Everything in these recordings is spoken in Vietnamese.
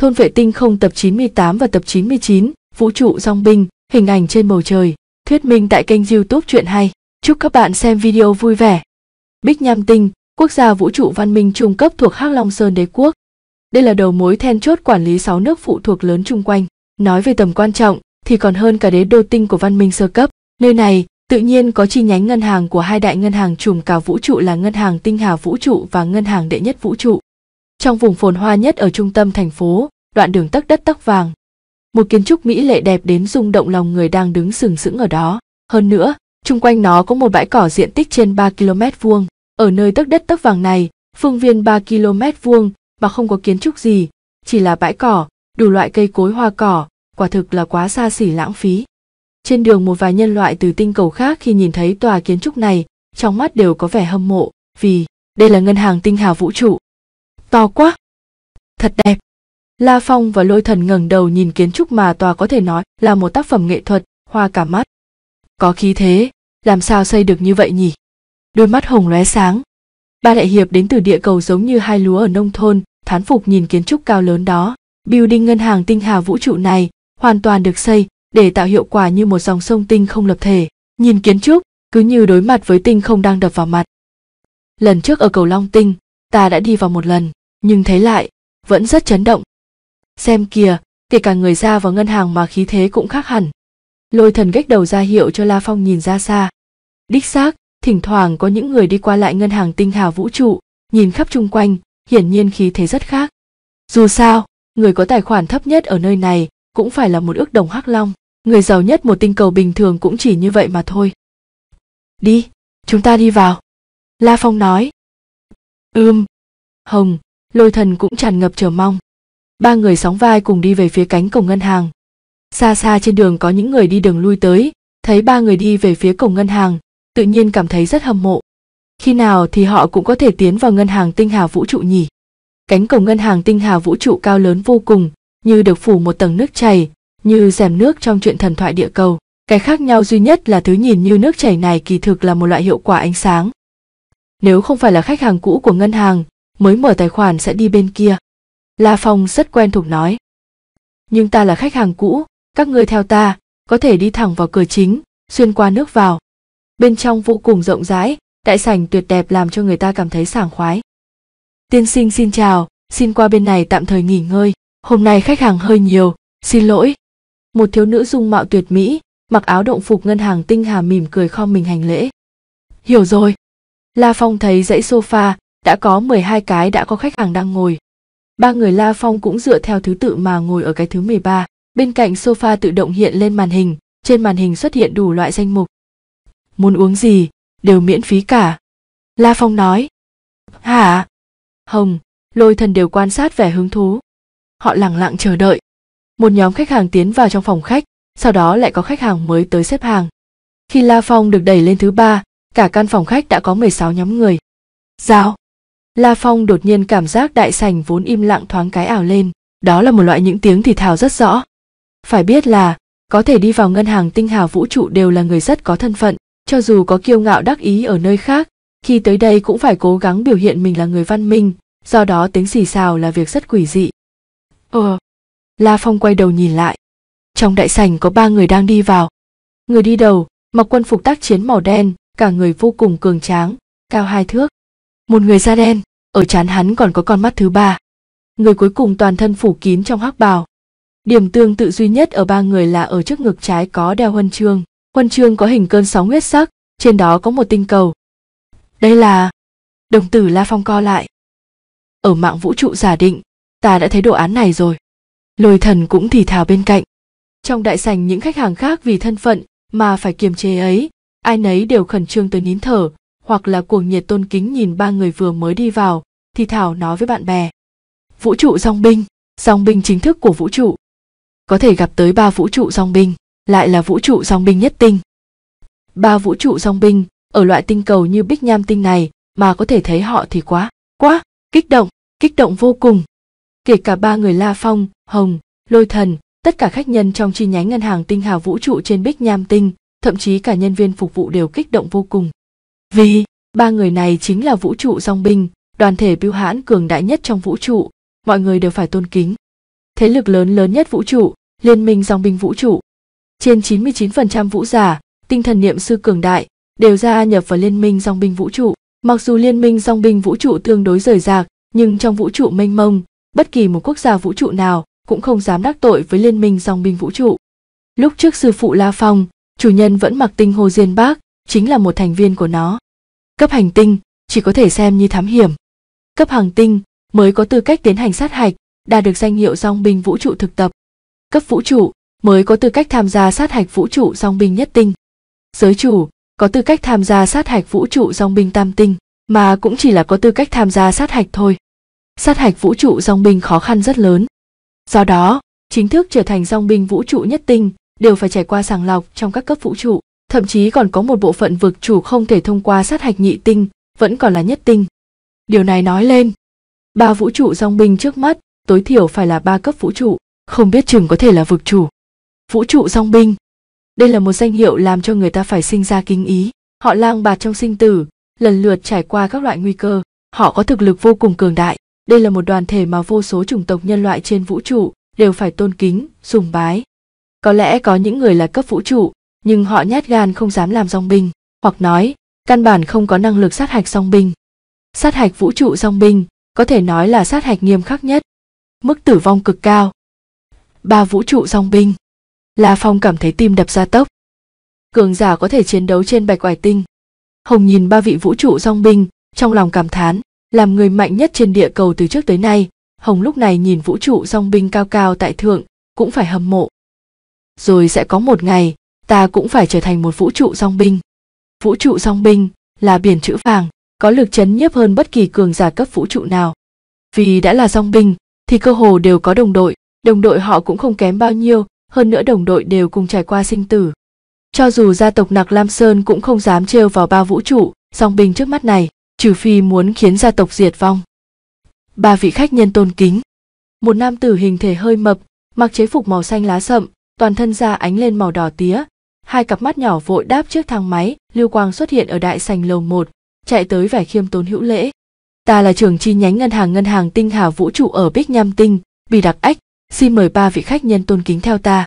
thôn vệ tinh không tập 98 và tập 99, vũ trụ song binh, hình ảnh trên bầu trời, thuyết minh tại kênh youtube chuyện hay. Chúc các bạn xem video vui vẻ. Bích Nham Tinh, quốc gia vũ trụ văn minh trung cấp thuộc Hắc Long Sơn Đế Quốc. Đây là đầu mối then chốt quản lý 6 nước phụ thuộc lớn chung quanh. Nói về tầm quan trọng thì còn hơn cả đế đô tinh của văn minh sơ cấp. Nơi này tự nhiên có chi nhánh ngân hàng của hai đại ngân hàng trùm cả vũ trụ là ngân hàng tinh hà vũ trụ và ngân hàng đệ nhất vũ trụ trong vùng phồn hoa nhất ở trung tâm thành phố, đoạn đường tắc đất tắc vàng. Một kiến trúc mỹ lệ đẹp đến rung động lòng người đang đứng sừng sững ở đó. Hơn nữa, chung quanh nó có một bãi cỏ diện tích trên 3 km vuông. Ở nơi tấc đất tấc vàng này, phương viên 3 km vuông mà không có kiến trúc gì, chỉ là bãi cỏ, đủ loại cây cối hoa cỏ, quả thực là quá xa xỉ lãng phí. Trên đường một vài nhân loại từ tinh cầu khác khi nhìn thấy tòa kiến trúc này, trong mắt đều có vẻ hâm mộ, vì đây là ngân hàng tinh hà vũ trụ to quá thật đẹp la phong và lôi thần ngẩng đầu nhìn kiến trúc mà tòa có thể nói là một tác phẩm nghệ thuật hoa cả mắt có khí thế làm sao xây được như vậy nhỉ đôi mắt hồng lóe sáng ba đại hiệp đến từ địa cầu giống như hai lúa ở nông thôn thán phục nhìn kiến trúc cao lớn đó building ngân hàng tinh hà vũ trụ này hoàn toàn được xây để tạo hiệu quả như một dòng sông tinh không lập thể nhìn kiến trúc cứ như đối mặt với tinh không đang đập vào mặt lần trước ở cầu long tinh ta đã đi vào một lần nhưng thấy lại vẫn rất chấn động xem kìa kể cả người ra vào ngân hàng mà khí thế cũng khác hẳn lôi thần gách đầu ra hiệu cho la phong nhìn ra xa đích xác thỉnh thoảng có những người đi qua lại ngân hàng tinh hà vũ trụ nhìn khắp chung quanh hiển nhiên khí thế rất khác dù sao người có tài khoản thấp nhất ở nơi này cũng phải là một ước đồng hắc long người giàu nhất một tinh cầu bình thường cũng chỉ như vậy mà thôi đi chúng ta đi vào la phong nói ưm hồng lôi thần cũng tràn ngập chờ mong ba người sóng vai cùng đi về phía cánh cổng ngân hàng xa xa trên đường có những người đi đường lui tới thấy ba người đi về phía cổng ngân hàng tự nhiên cảm thấy rất hâm mộ khi nào thì họ cũng có thể tiến vào ngân hàng tinh hà vũ trụ nhỉ cánh cổng ngân hàng tinh hà vũ trụ cao lớn vô cùng như được phủ một tầng nước chảy như rèm nước trong chuyện thần thoại địa cầu cái khác nhau duy nhất là thứ nhìn như nước chảy này kỳ thực là một loại hiệu quả ánh sáng nếu không phải là khách hàng cũ của ngân hàng mới mở tài khoản sẽ đi bên kia la phong rất quen thuộc nói nhưng ta là khách hàng cũ các ngươi theo ta có thể đi thẳng vào cửa chính xuyên qua nước vào bên trong vô cùng rộng rãi đại sảnh tuyệt đẹp làm cho người ta cảm thấy sảng khoái tiên sinh xin chào xin qua bên này tạm thời nghỉ ngơi hôm nay khách hàng hơi nhiều xin lỗi một thiếu nữ dung mạo tuyệt mỹ mặc áo động phục ngân hàng tinh hà mỉm cười khom mình hành lễ hiểu rồi la phong thấy dãy sofa đã có 12 cái đã có khách hàng đang ngồi. Ba người La Phong cũng dựa theo thứ tự mà ngồi ở cái thứ 13. Bên cạnh sofa tự động hiện lên màn hình, trên màn hình xuất hiện đủ loại danh mục. Muốn uống gì, đều miễn phí cả. La Phong nói. Hả? Hồng, lôi thần đều quan sát vẻ hứng thú. Họ lặng lặng chờ đợi. Một nhóm khách hàng tiến vào trong phòng khách, sau đó lại có khách hàng mới tới xếp hàng. Khi La Phong được đẩy lên thứ ba, cả căn phòng khách đã có 16 nhóm người. Giao, La Phong đột nhiên cảm giác đại sảnh vốn im lặng thoáng cái ảo lên, đó là một loại những tiếng thì thào rất rõ. Phải biết là, có thể đi vào ngân hàng tinh hào vũ trụ đều là người rất có thân phận, cho dù có kiêu ngạo đắc ý ở nơi khác, khi tới đây cũng phải cố gắng biểu hiện mình là người văn minh, do đó tiếng xì xào là việc rất quỷ dị. Ờ, La Phong quay đầu nhìn lại. Trong đại sảnh có ba người đang đi vào. Người đi đầu, mặc quân phục tác chiến màu đen, cả người vô cùng cường tráng, cao hai thước. Một người da đen, ở chán hắn còn có con mắt thứ ba người cuối cùng toàn thân phủ kín trong hắc bào điểm tương tự duy nhất ở ba người là ở trước ngực trái có đeo huân chương huân chương có hình cơn sóng huyết sắc trên đó có một tinh cầu đây là đồng tử la phong co lại ở mạng vũ trụ giả định ta đã thấy đồ án này rồi lôi thần cũng thì thào bên cạnh trong đại sành những khách hàng khác vì thân phận mà phải kiềm chế ấy ai nấy đều khẩn trương tới nín thở hoặc là cuồng nhiệt tôn kính nhìn ba người vừa mới đi vào thì thảo nói với bạn bè vũ trụ song binh song binh chính thức của vũ trụ có thể gặp tới ba vũ trụ song binh lại là vũ trụ song binh nhất tinh ba vũ trụ song binh ở loại tinh cầu như bích nham tinh này mà có thể thấy họ thì quá quá kích động kích động vô cùng kể cả ba người la phong hồng lôi thần tất cả khách nhân trong chi nhánh ngân hàng tinh hà vũ trụ trên bích nham tinh thậm chí cả nhân viên phục vụ đều kích động vô cùng vì ba người này chính là vũ trụ song binh, đoàn thể bưu hãn cường đại nhất trong vũ trụ, mọi người đều phải tôn kính. Thế lực lớn lớn nhất vũ trụ, liên minh dòng binh vũ trụ. Trên 99% vũ giả, tinh thần niệm sư cường đại, đều gia nhập vào liên minh dòng binh vũ trụ. Mặc dù liên minh dòng binh vũ trụ tương đối rời rạc, nhưng trong vũ trụ mênh mông, bất kỳ một quốc gia vũ trụ nào cũng không dám đắc tội với liên minh dòng binh vũ trụ. Lúc trước sư phụ La Phong, chủ nhân vẫn mặc tinh hồ diên bác, chính là một thành viên của nó cấp hành tinh chỉ có thể xem như thám hiểm cấp hàng tinh mới có tư cách tiến hành sát hạch đạt được danh hiệu song binh vũ trụ thực tập cấp vũ trụ mới có tư cách tham gia sát hạch vũ trụ song binh nhất tinh giới chủ có tư cách tham gia sát hạch vũ trụ song binh tam tinh mà cũng chỉ là có tư cách tham gia sát hạch thôi sát hạch vũ trụ song binh khó khăn rất lớn do đó chính thức trở thành song binh vũ trụ nhất tinh đều phải trải qua sàng lọc trong các cấp vũ trụ thậm chí còn có một bộ phận vực chủ không thể thông qua sát hạch nhị tinh vẫn còn là nhất tinh điều này nói lên ba vũ trụ song binh trước mắt tối thiểu phải là ba cấp vũ trụ không biết chừng có thể là vực chủ vũ trụ song binh đây là một danh hiệu làm cho người ta phải sinh ra kinh ý họ lang bạt trong sinh tử lần lượt trải qua các loại nguy cơ họ có thực lực vô cùng cường đại đây là một đoàn thể mà vô số chủng tộc nhân loại trên vũ trụ đều phải tôn kính sùng bái có lẽ có những người là cấp vũ trụ nhưng họ nhát gan không dám làm dòng binh, hoặc nói, căn bản không có năng lực sát hạch song binh. Sát hạch vũ trụ song binh có thể nói là sát hạch nghiêm khắc nhất, mức tử vong cực cao. Ba vũ trụ song binh. La Phong cảm thấy tim đập ra tốc. Cường giả có thể chiến đấu trên bạch oải tinh. Hồng nhìn ba vị vũ trụ song binh, trong lòng cảm thán, làm người mạnh nhất trên địa cầu từ trước tới nay, Hồng lúc này nhìn vũ trụ song binh cao cao tại thượng, cũng phải hâm mộ. Rồi sẽ có một ngày, ta cũng phải trở thành một vũ trụ song binh. Vũ trụ song binh là biển chữ vàng, có lực chấn nhiếp hơn bất kỳ cường giả cấp vũ trụ nào. Vì đã là song binh thì cơ hồ đều có đồng đội, đồng đội họ cũng không kém bao nhiêu, hơn nữa đồng đội đều cùng trải qua sinh tử. Cho dù gia tộc Nặc Lam Sơn cũng không dám trêu vào ba vũ trụ, song binh trước mắt này, trừ phi muốn khiến gia tộc diệt vong. Ba vị khách nhân tôn kính. Một nam tử hình thể hơi mập, mặc chế phục màu xanh lá sậm, toàn thân da ánh lên màu đỏ tía, hai cặp mắt nhỏ vội đáp trước thang máy lưu quang xuất hiện ở đại sành lầu một chạy tới vẻ khiêm tốn hữu lễ ta là trưởng chi nhánh ngân hàng ngân hàng tinh hà vũ trụ ở bích nham tinh bị đặc ách xin mời ba vị khách nhân tôn kính theo ta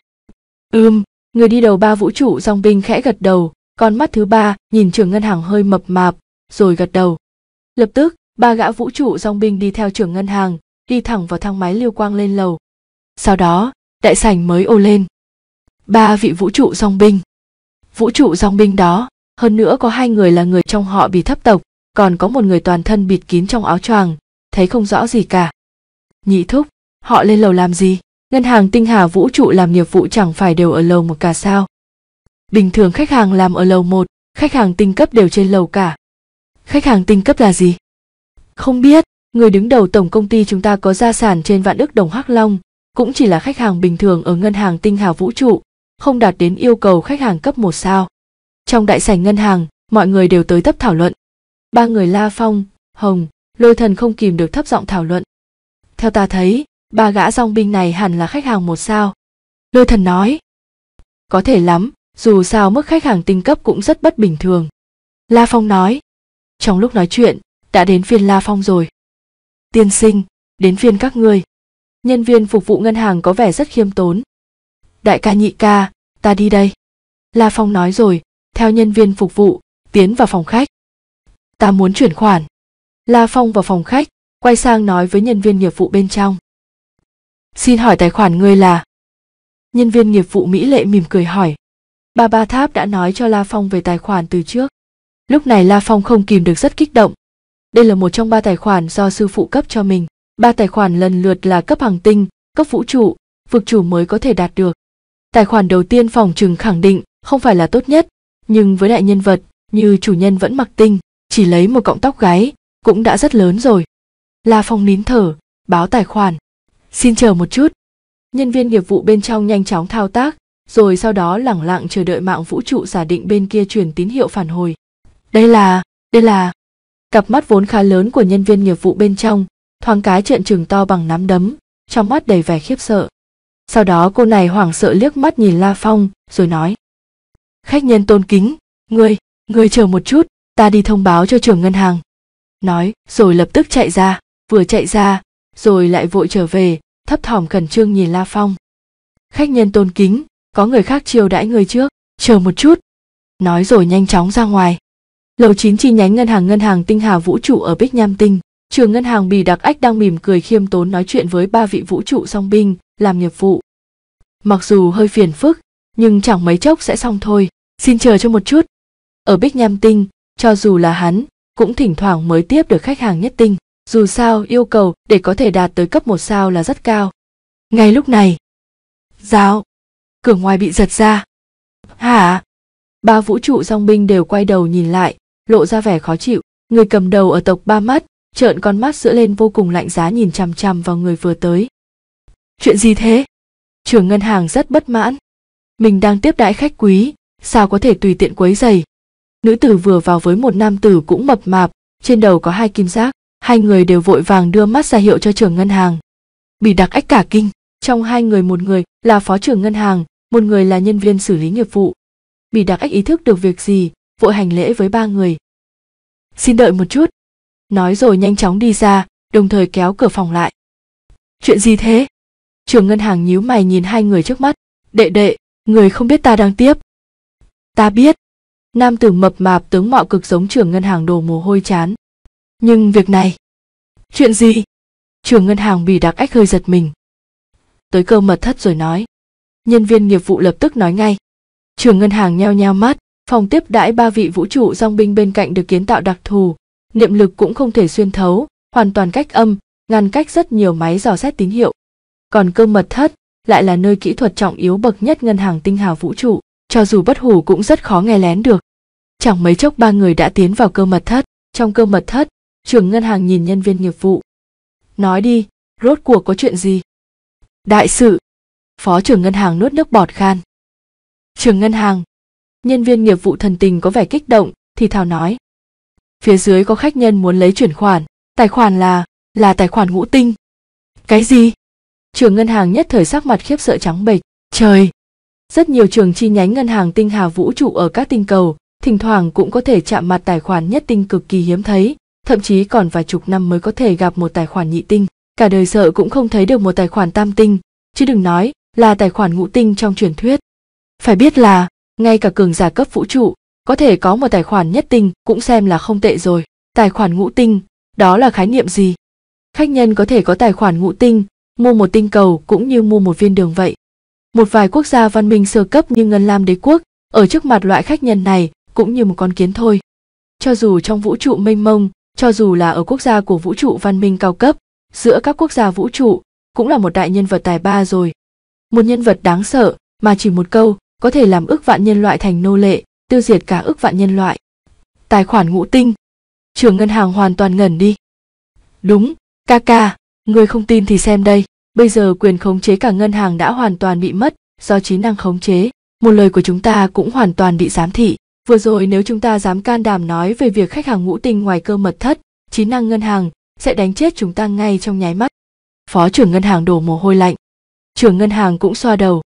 ưm người đi đầu ba vũ trụ dòng binh khẽ gật đầu con mắt thứ ba nhìn trưởng ngân hàng hơi mập mạp rồi gật đầu lập tức ba gã vũ trụ dòng binh đi theo trưởng ngân hàng đi thẳng vào thang máy lưu quang lên lầu sau đó đại sảnh mới ô lên ba vị vũ trụ song binh vũ trụ dòng binh đó hơn nữa có hai người là người trong họ bị thấp tộc còn có một người toàn thân bịt kín trong áo choàng thấy không rõ gì cả nhị thúc họ lên lầu làm gì ngân hàng tinh hà vũ trụ làm nghiệp vụ chẳng phải đều ở lầu một cả sao bình thường khách hàng làm ở lầu một khách hàng tinh cấp đều trên lầu cả khách hàng tinh cấp là gì không biết người đứng đầu tổng công ty chúng ta có gia sản trên vạn ước đồng hắc long cũng chỉ là khách hàng bình thường ở ngân hàng tinh hà vũ trụ không đạt đến yêu cầu khách hàng cấp một sao. Trong đại sảnh ngân hàng, mọi người đều tới tấp thảo luận. Ba người La Phong, Hồng, Lôi Thần không kìm được thấp giọng thảo luận. Theo ta thấy, ba gã rong binh này hẳn là khách hàng một sao. Lôi Thần nói. Có thể lắm, dù sao mức khách hàng tinh cấp cũng rất bất bình thường. La Phong nói. Trong lúc nói chuyện, đã đến phiên La Phong rồi. Tiên sinh, đến phiên các ngươi. Nhân viên phục vụ ngân hàng có vẻ rất khiêm tốn, đại ca nhị ca ta đi đây la phong nói rồi theo nhân viên phục vụ tiến vào phòng khách ta muốn chuyển khoản la phong vào phòng khách quay sang nói với nhân viên nghiệp vụ bên trong xin hỏi tài khoản ngươi là nhân viên nghiệp vụ mỹ lệ mỉm cười hỏi ba ba tháp đã nói cho la phong về tài khoản từ trước lúc này la phong không kìm được rất kích động đây là một trong ba tài khoản do sư phụ cấp cho mình ba tài khoản lần lượt là cấp hàng tinh cấp vũ trụ vực chủ mới có thể đạt được Tài khoản đầu tiên phòng trừng khẳng định không phải là tốt nhất, nhưng với đại nhân vật như chủ nhân vẫn mặc tinh, chỉ lấy một cọng tóc gáy cũng đã rất lớn rồi. La Phong nín thở, báo tài khoản. Xin chờ một chút. Nhân viên nghiệp vụ bên trong nhanh chóng thao tác, rồi sau đó lẳng lặng chờ đợi mạng vũ trụ giả định bên kia truyền tín hiệu phản hồi. Đây là, đây là. Cặp mắt vốn khá lớn của nhân viên nghiệp vụ bên trong, thoáng cái trợn trừng to bằng nắm đấm, trong mắt đầy vẻ khiếp sợ sau đó cô này hoảng sợ liếc mắt nhìn la phong rồi nói khách nhân tôn kính người người chờ một chút ta đi thông báo cho trưởng ngân hàng nói rồi lập tức chạy ra vừa chạy ra rồi lại vội trở về thấp thỏm khẩn trương nhìn la phong khách nhân tôn kính có người khác chiêu đãi người trước chờ một chút nói rồi nhanh chóng ra ngoài lầu chín chi nhánh ngân hàng ngân hàng tinh hà vũ trụ ở bích nham tinh trường ngân hàng bì đặc ách đang mỉm cười khiêm tốn nói chuyện với ba vị vũ trụ song binh làm nghiệp vụ mặc dù hơi phiền phức nhưng chẳng mấy chốc sẽ xong thôi xin chờ cho một chút ở bích nham tinh cho dù là hắn cũng thỉnh thoảng mới tiếp được khách hàng nhất tinh dù sao yêu cầu để có thể đạt tới cấp một sao là rất cao ngay lúc này giáo cửa ngoài bị giật ra hả ba vũ trụ song binh đều quay đầu nhìn lại lộ ra vẻ khó chịu người cầm đầu ở tộc ba mắt trợn con mắt sữa lên vô cùng lạnh giá nhìn chằm chằm vào người vừa tới chuyện gì thế trưởng ngân hàng rất bất mãn mình đang tiếp đãi khách quý sao có thể tùy tiện quấy giày nữ tử vừa vào với một nam tử cũng mập mạp trên đầu có hai kim giác hai người đều vội vàng đưa mắt ra hiệu cho trưởng ngân hàng bị đặc ách cả kinh trong hai người một người là phó trưởng ngân hàng một người là nhân viên xử lý nghiệp vụ bị đặc ách ý thức được việc gì vội hành lễ với ba người xin đợi một chút nói rồi nhanh chóng đi ra đồng thời kéo cửa phòng lại chuyện gì thế trưởng ngân hàng nhíu mày nhìn hai người trước mắt đệ đệ người không biết ta đang tiếp ta biết nam tử mập mạp tướng mạo cực giống trưởng ngân hàng đổ mồ hôi chán nhưng việc này chuyện gì trưởng ngân hàng bỉ đặc ách hơi giật mình tới cơ mật thất rồi nói nhân viên nghiệp vụ lập tức nói ngay trưởng ngân hàng nheo nheo mắt phòng tiếp đãi ba vị vũ trụ song binh bên cạnh được kiến tạo đặc thù niệm lực cũng không thể xuyên thấu hoàn toàn cách âm ngăn cách rất nhiều máy dò xét tín hiệu còn cơ mật thất lại là nơi kỹ thuật trọng yếu bậc nhất ngân hàng tinh hào vũ trụ cho dù bất hủ cũng rất khó nghe lén được chẳng mấy chốc ba người đã tiến vào cơ mật thất trong cơ mật thất trưởng ngân hàng nhìn nhân viên nghiệp vụ nói đi rốt cuộc có chuyện gì đại sự phó trưởng ngân hàng nuốt nước bọt khan trưởng ngân hàng nhân viên nghiệp vụ thần tình có vẻ kích động thì thào nói phía dưới có khách nhân muốn lấy chuyển khoản tài khoản là là tài khoản ngũ tinh cái gì trưởng ngân hàng nhất thời sắc mặt khiếp sợ trắng bệch trời rất nhiều trường chi nhánh ngân hàng tinh hà vũ trụ ở các tinh cầu thỉnh thoảng cũng có thể chạm mặt tài khoản nhất tinh cực kỳ hiếm thấy thậm chí còn vài chục năm mới có thể gặp một tài khoản nhị tinh cả đời sợ cũng không thấy được một tài khoản tam tinh chứ đừng nói là tài khoản ngũ tinh trong truyền thuyết phải biết là ngay cả cường giả cấp vũ trụ có thể có một tài khoản nhất tinh cũng xem là không tệ rồi tài khoản ngũ tinh đó là khái niệm gì khách nhân có thể có tài khoản ngũ tinh mua một tinh cầu cũng như mua một viên đường vậy. Một vài quốc gia văn minh sơ cấp như Ngân Lam Đế quốc, ở trước mặt loại khách nhân này cũng như một con kiến thôi. Cho dù trong vũ trụ mênh mông, cho dù là ở quốc gia của vũ trụ văn minh cao cấp, giữa các quốc gia vũ trụ cũng là một đại nhân vật tài ba rồi. Một nhân vật đáng sợ mà chỉ một câu có thể làm ước vạn nhân loại thành nô lệ, tiêu diệt cả ước vạn nhân loại. Tài khoản ngũ tinh. Trường ngân hàng hoàn toàn ngẩn đi. Đúng, ca ca, Người không tin thì xem đây, bây giờ quyền khống chế cả ngân hàng đã hoàn toàn bị mất do trí năng khống chế, một lời của chúng ta cũng hoàn toàn bị giám thị. Vừa rồi nếu chúng ta dám can đảm nói về việc khách hàng ngũ tinh ngoài cơ mật thất, trí năng ngân hàng sẽ đánh chết chúng ta ngay trong nháy mắt. Phó trưởng ngân hàng đổ mồ hôi lạnh. Trưởng ngân hàng cũng xoa đầu.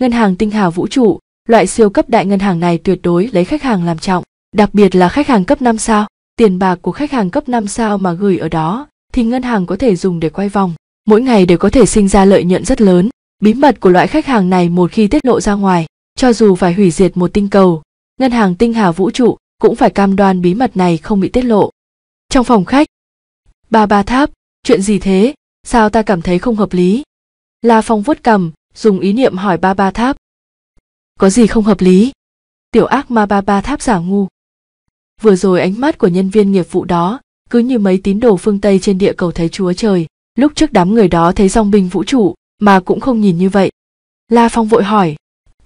Ngân hàng tinh hào vũ trụ, loại siêu cấp đại ngân hàng này tuyệt đối lấy khách hàng làm trọng, đặc biệt là khách hàng cấp 5 sao. Tiền bạc của khách hàng cấp 5 sao mà gửi ở đó thì ngân hàng có thể dùng để quay vòng mỗi ngày đều có thể sinh ra lợi nhuận rất lớn bí mật của loại khách hàng này một khi tiết lộ ra ngoài cho dù phải hủy diệt một tinh cầu ngân hàng tinh hà vũ trụ cũng phải cam đoan bí mật này không bị tiết lộ trong phòng khách ba ba tháp chuyện gì thế sao ta cảm thấy không hợp lý la phong vuốt cầm dùng ý niệm hỏi ba ba tháp có gì không hợp lý tiểu ác ma ba ba tháp giả ngu vừa rồi ánh mắt của nhân viên nghiệp vụ đó cứ như mấy tín đồ phương Tây trên địa cầu thấy Chúa Trời. Lúc trước đám người đó thấy dòng binh vũ trụ, mà cũng không nhìn như vậy. La Phong vội hỏi,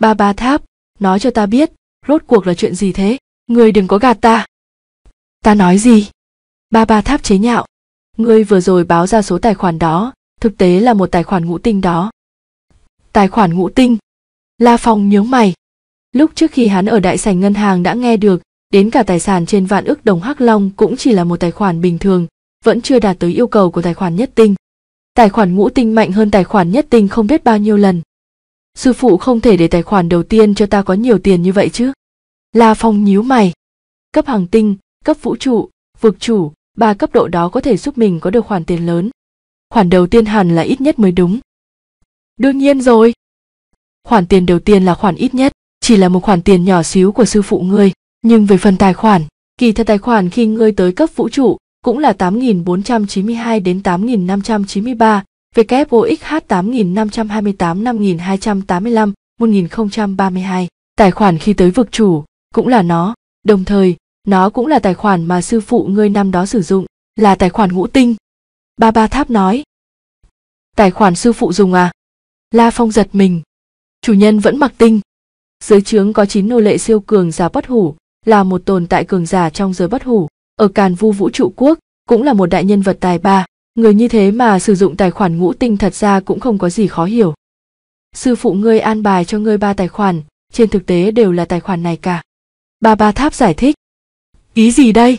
ba ba tháp, nói cho ta biết, rốt cuộc là chuyện gì thế, người đừng có gạt ta. Ta nói gì? Ba ba tháp chế nhạo, ngươi vừa rồi báo ra số tài khoản đó, thực tế là một tài khoản ngũ tinh đó. Tài khoản ngũ tinh? La Phong nhớ mày. Lúc trước khi hắn ở đại sảnh ngân hàng đã nghe được đến cả tài sản trên vạn ước đồng hắc long cũng chỉ là một tài khoản bình thường vẫn chưa đạt tới yêu cầu của tài khoản nhất tinh tài khoản ngũ tinh mạnh hơn tài khoản nhất tinh không biết bao nhiêu lần sư phụ không thể để tài khoản đầu tiên cho ta có nhiều tiền như vậy chứ la phong nhíu mày cấp hàng tinh cấp vũ trụ vực chủ ba cấp độ đó có thể giúp mình có được khoản tiền lớn khoản đầu tiên hẳn là ít nhất mới đúng đương nhiên rồi khoản tiền đầu tiên là khoản ít nhất chỉ là một khoản tiền nhỏ xíu của sư phụ ngươi nhưng về phần tài khoản, kỳ thật tài khoản khi ngươi tới cấp vũ trụ cũng là 8492 đến 8593, WOXH 8528 5285 1032. Tài khoản khi tới vực chủ cũng là nó, đồng thời nó cũng là tài khoản mà sư phụ ngươi năm đó sử dụng, là tài khoản ngũ tinh. Ba ba tháp nói. Tài khoản sư phụ dùng à? La Phong giật mình. Chủ nhân vẫn mặc tinh. Dưới trướng có 9 nô lệ siêu cường giả bất hủ, là một tồn tại cường giả trong giới bất hủ, ở Càn Vu Vũ trụ quốc cũng là một đại nhân vật tài ba, người như thế mà sử dụng tài khoản ngũ tinh thật ra cũng không có gì khó hiểu. Sư phụ ngươi an bài cho ngươi ba tài khoản, trên thực tế đều là tài khoản này cả. Ba ba tháp giải thích. Ý gì đây?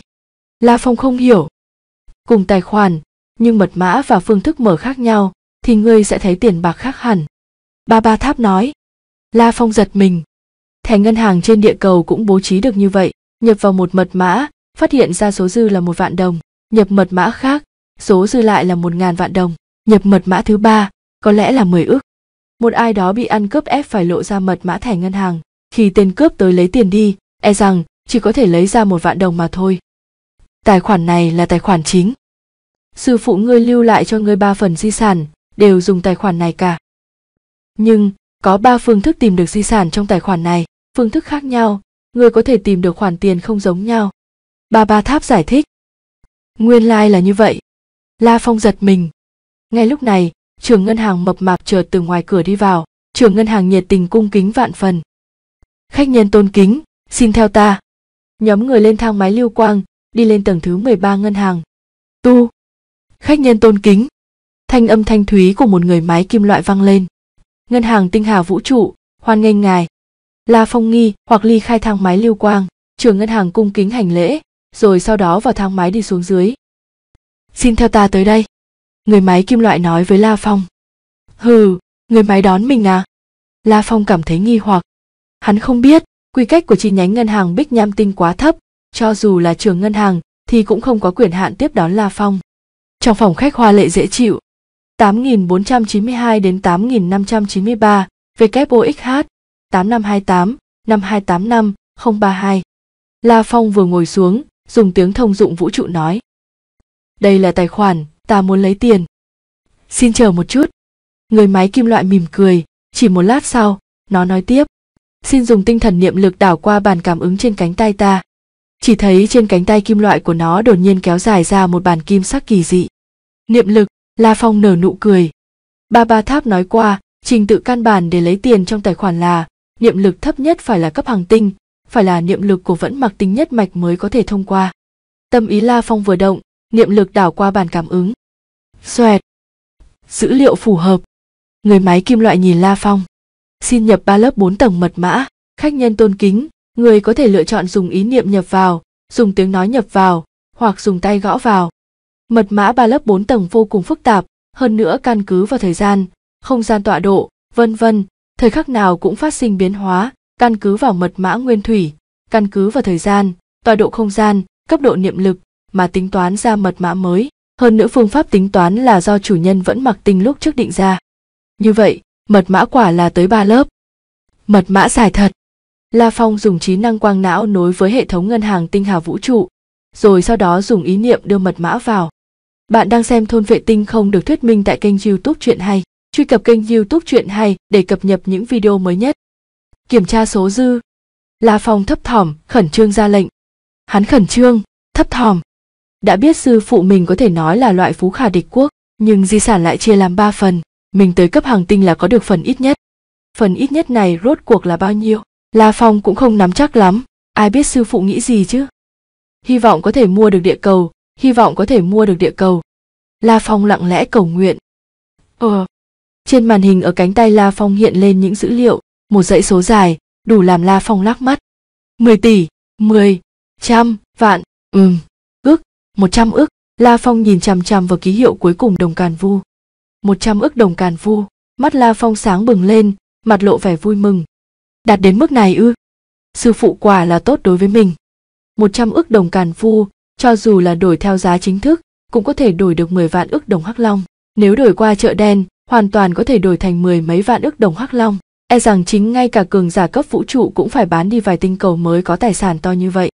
La Phong không hiểu. Cùng tài khoản, nhưng mật mã và phương thức mở khác nhau, thì ngươi sẽ thấy tiền bạc khác hẳn. Ba ba tháp nói. La Phong giật mình thẻ ngân hàng trên địa cầu cũng bố trí được như vậy nhập vào một mật mã phát hiện ra số dư là một vạn đồng nhập mật mã khác số dư lại là một ngàn vạn đồng nhập mật mã thứ ba có lẽ là mười ước một ai đó bị ăn cướp ép phải lộ ra mật mã thẻ ngân hàng khi tên cướp tới lấy tiền đi e rằng chỉ có thể lấy ra một vạn đồng mà thôi tài khoản này là tài khoản chính sư phụ ngươi lưu lại cho ngươi ba phần di sản đều dùng tài khoản này cả nhưng có ba phương thức tìm được di sản trong tài khoản này phương thức khác nhau người có thể tìm được khoản tiền không giống nhau bà ba tháp giải thích nguyên lai là như vậy la phong giật mình ngay lúc này trưởng ngân hàng mập mạp chờ từ ngoài cửa đi vào trưởng ngân hàng nhiệt tình cung kính vạn phần khách nhân tôn kính xin theo ta nhóm người lên thang máy lưu quang đi lên tầng thứ 13 ngân hàng tu khách nhân tôn kính thanh âm thanh thúy của một người máy kim loại vang lên ngân hàng tinh hà vũ trụ hoan nghênh ngài La Phong Nghi hoặc ly khai thang máy Lưu Quang, trưởng ngân hàng cung kính hành lễ, rồi sau đó vào thang máy đi xuống dưới. Xin theo ta tới đây. Người máy kim loại nói với La Phong. Hừ, người máy đón mình à? La Phong cảm thấy nghi hoặc. Hắn không biết, quy cách của chi nhánh ngân hàng Bích Nham Tinh quá thấp, cho dù là trưởng ngân hàng thì cũng không có quyền hạn tiếp đón La Phong. Trong phòng khách hoa lệ dễ chịu, 8492 đến 8593, WOXH 8528, 5285, 032. La Phong vừa ngồi xuống, dùng tiếng thông dụng vũ trụ nói. Đây là tài khoản, ta muốn lấy tiền. Xin chờ một chút. Người máy kim loại mỉm cười, chỉ một lát sau, nó nói tiếp. Xin dùng tinh thần niệm lực đảo qua bàn cảm ứng trên cánh tay ta. Chỉ thấy trên cánh tay kim loại của nó đột nhiên kéo dài ra một bàn kim sắc kỳ dị. Niệm lực, La Phong nở nụ cười. Ba ba tháp nói qua, trình tự căn bản để lấy tiền trong tài khoản là niệm lực thấp nhất phải là cấp hàng tinh, phải là niệm lực của vẫn mặc tinh nhất mạch mới có thể thông qua. Tâm ý La Phong vừa động, niệm lực đảo qua bàn cảm ứng. Xoẹt. Dữ liệu phù hợp. Người máy kim loại nhìn La Phong. Xin nhập ba lớp bốn tầng mật mã, khách nhân tôn kính, người có thể lựa chọn dùng ý niệm nhập vào, dùng tiếng nói nhập vào, hoặc dùng tay gõ vào. Mật mã ba lớp bốn tầng vô cùng phức tạp, hơn nữa căn cứ vào thời gian, không gian tọa độ, vân vân, thời khắc nào cũng phát sinh biến hóa căn cứ vào mật mã nguyên thủy căn cứ vào thời gian tọa độ không gian cấp độ niệm lực mà tính toán ra mật mã mới hơn nữa phương pháp tính toán là do chủ nhân vẫn mặc tinh lúc trước định ra như vậy mật mã quả là tới ba lớp mật mã giải thật la phong dùng trí năng quang não nối với hệ thống ngân hàng tinh hà vũ trụ rồi sau đó dùng ý niệm đưa mật mã vào bạn đang xem thôn vệ tinh không được thuyết minh tại kênh youtube chuyện hay truy cập kênh youtube chuyện hay để cập nhật những video mới nhất kiểm tra số dư la phong thấp thỏm khẩn trương ra lệnh hắn khẩn trương thấp thỏm đã biết sư phụ mình có thể nói là loại phú khả địch quốc nhưng di sản lại chia làm ba phần mình tới cấp hàng tinh là có được phần ít nhất phần ít nhất này rốt cuộc là bao nhiêu la phong cũng không nắm chắc lắm ai biết sư phụ nghĩ gì chứ hy vọng có thể mua được địa cầu hy vọng có thể mua được địa cầu la phong lặng lẽ cầu nguyện ờ trên màn hình ở cánh tay La Phong hiện lên những dữ liệu, một dãy số dài, đủ làm La Phong lắc mắt. mười tỷ, mười trăm, vạn, ừm, ước, trăm ước. La Phong nhìn chằm chằm vào ký hiệu cuối cùng đồng càn vu. một trăm ước đồng càn vu, mắt La Phong sáng bừng lên, mặt lộ vẻ vui mừng. Đạt đến mức này ư? Sư phụ quả là tốt đối với mình. một trăm ước đồng càn vu, cho dù là đổi theo giá chính thức, cũng có thể đổi được mười vạn ước đồng hắc long. Nếu đổi qua chợ đen, hoàn toàn có thể đổi thành mười mấy vạn ức đồng hắc long e rằng chính ngay cả cường giả cấp vũ trụ cũng phải bán đi vài tinh cầu mới có tài sản to như vậy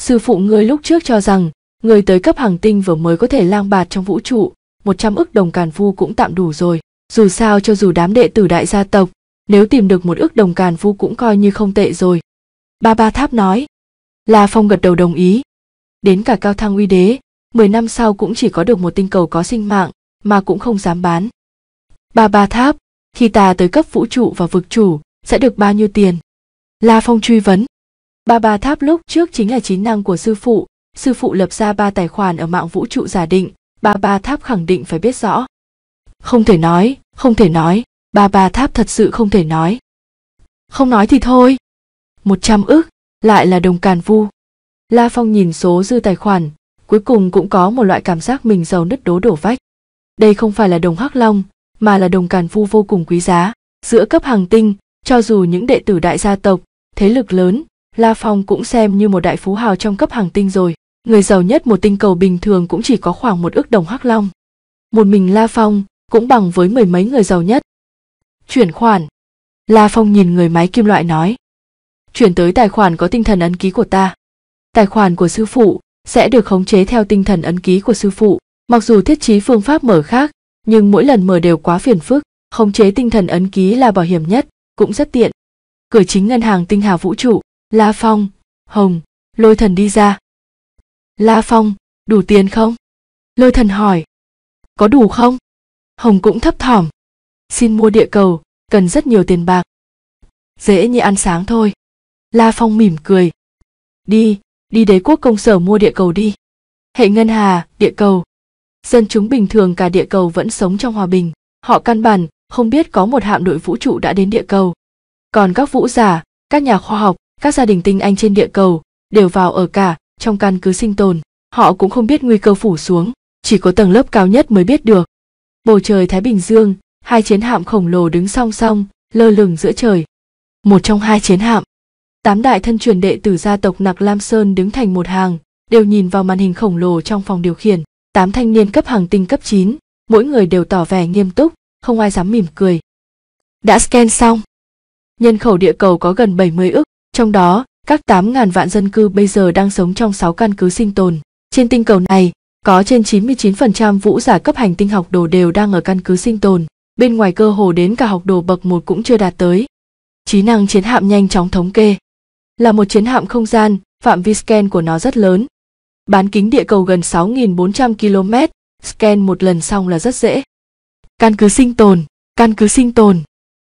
sư phụ ngươi lúc trước cho rằng người tới cấp hàng tinh vừa mới có thể lang bạt trong vũ trụ một trăm ức đồng càn vu cũng tạm đủ rồi dù sao cho dù đám đệ tử đại gia tộc nếu tìm được một ức đồng càn vu cũng coi như không tệ rồi ba ba tháp nói la phong gật đầu đồng ý đến cả cao thăng uy đế mười năm sau cũng chỉ có được một tinh cầu có sinh mạng mà cũng không dám bán Ba ba tháp, khi ta tới cấp vũ trụ và vực chủ, sẽ được bao nhiêu tiền? La Phong truy vấn. Ba ba tháp lúc trước chính là trí năng của sư phụ, sư phụ lập ra ba tài khoản ở mạng vũ trụ giả định, ba ba tháp khẳng định phải biết rõ. Không thể nói, không thể nói, ba ba tháp thật sự không thể nói. Không nói thì thôi. Một trăm ức, lại là đồng càn vu. La Phong nhìn số dư tài khoản, cuối cùng cũng có một loại cảm giác mình giàu nứt đố đổ vách. Đây không phải là đồng hắc long, mà là đồng càn phu vô cùng quý giá. Giữa cấp hàng tinh, cho dù những đệ tử đại gia tộc, thế lực lớn, La Phong cũng xem như một đại phú hào trong cấp hàng tinh rồi. Người giàu nhất một tinh cầu bình thường cũng chỉ có khoảng một ước đồng hắc long. Một mình La Phong cũng bằng với mười mấy người giàu nhất. Chuyển khoản. La Phong nhìn người máy kim loại nói. Chuyển tới tài khoản có tinh thần ấn ký của ta. Tài khoản của sư phụ sẽ được khống chế theo tinh thần ấn ký của sư phụ. Mặc dù thiết trí phương pháp mở khác, nhưng mỗi lần mở đều quá phiền phức, khống chế tinh thần ấn ký là bảo hiểm nhất, cũng rất tiện. Cửa chính ngân hàng tinh hà vũ trụ, La Phong, Hồng, lôi thần đi ra. La Phong, đủ tiền không? Lôi thần hỏi. Có đủ không? Hồng cũng thấp thỏm. Xin mua địa cầu, cần rất nhiều tiền bạc. Dễ như ăn sáng thôi. La Phong mỉm cười. Đi, đi đế quốc công sở mua địa cầu đi. Hệ ngân hà, địa cầu, dân chúng bình thường cả địa cầu vẫn sống trong hòa bình họ căn bản không biết có một hạm đội vũ trụ đã đến địa cầu còn các vũ giả các nhà khoa học các gia đình tinh anh trên địa cầu đều vào ở cả trong căn cứ sinh tồn họ cũng không biết nguy cơ phủ xuống chỉ có tầng lớp cao nhất mới biết được bầu trời thái bình dương hai chiến hạm khổng lồ đứng song song lơ lửng giữa trời một trong hai chiến hạm tám đại thân truyền đệ tử gia tộc nặc lam sơn đứng thành một hàng đều nhìn vào màn hình khổng lồ trong phòng điều khiển tám thanh niên cấp hàng tinh cấp 9, mỗi người đều tỏ vẻ nghiêm túc, không ai dám mỉm cười. Đã scan xong. Nhân khẩu địa cầu có gần 70 ức, trong đó, các 8.000 vạn dân cư bây giờ đang sống trong 6 căn cứ sinh tồn. Trên tinh cầu này, có trên 99% vũ giả cấp hành tinh học đồ đều đang ở căn cứ sinh tồn, bên ngoài cơ hồ đến cả học đồ bậc 1 cũng chưa đạt tới. Chí năng chiến hạm nhanh chóng thống kê. Là một chiến hạm không gian, phạm vi scan của nó rất lớn, Bán kính địa cầu gần 6.400 km, scan một lần xong là rất dễ. Căn cứ sinh tồn, căn cứ sinh tồn.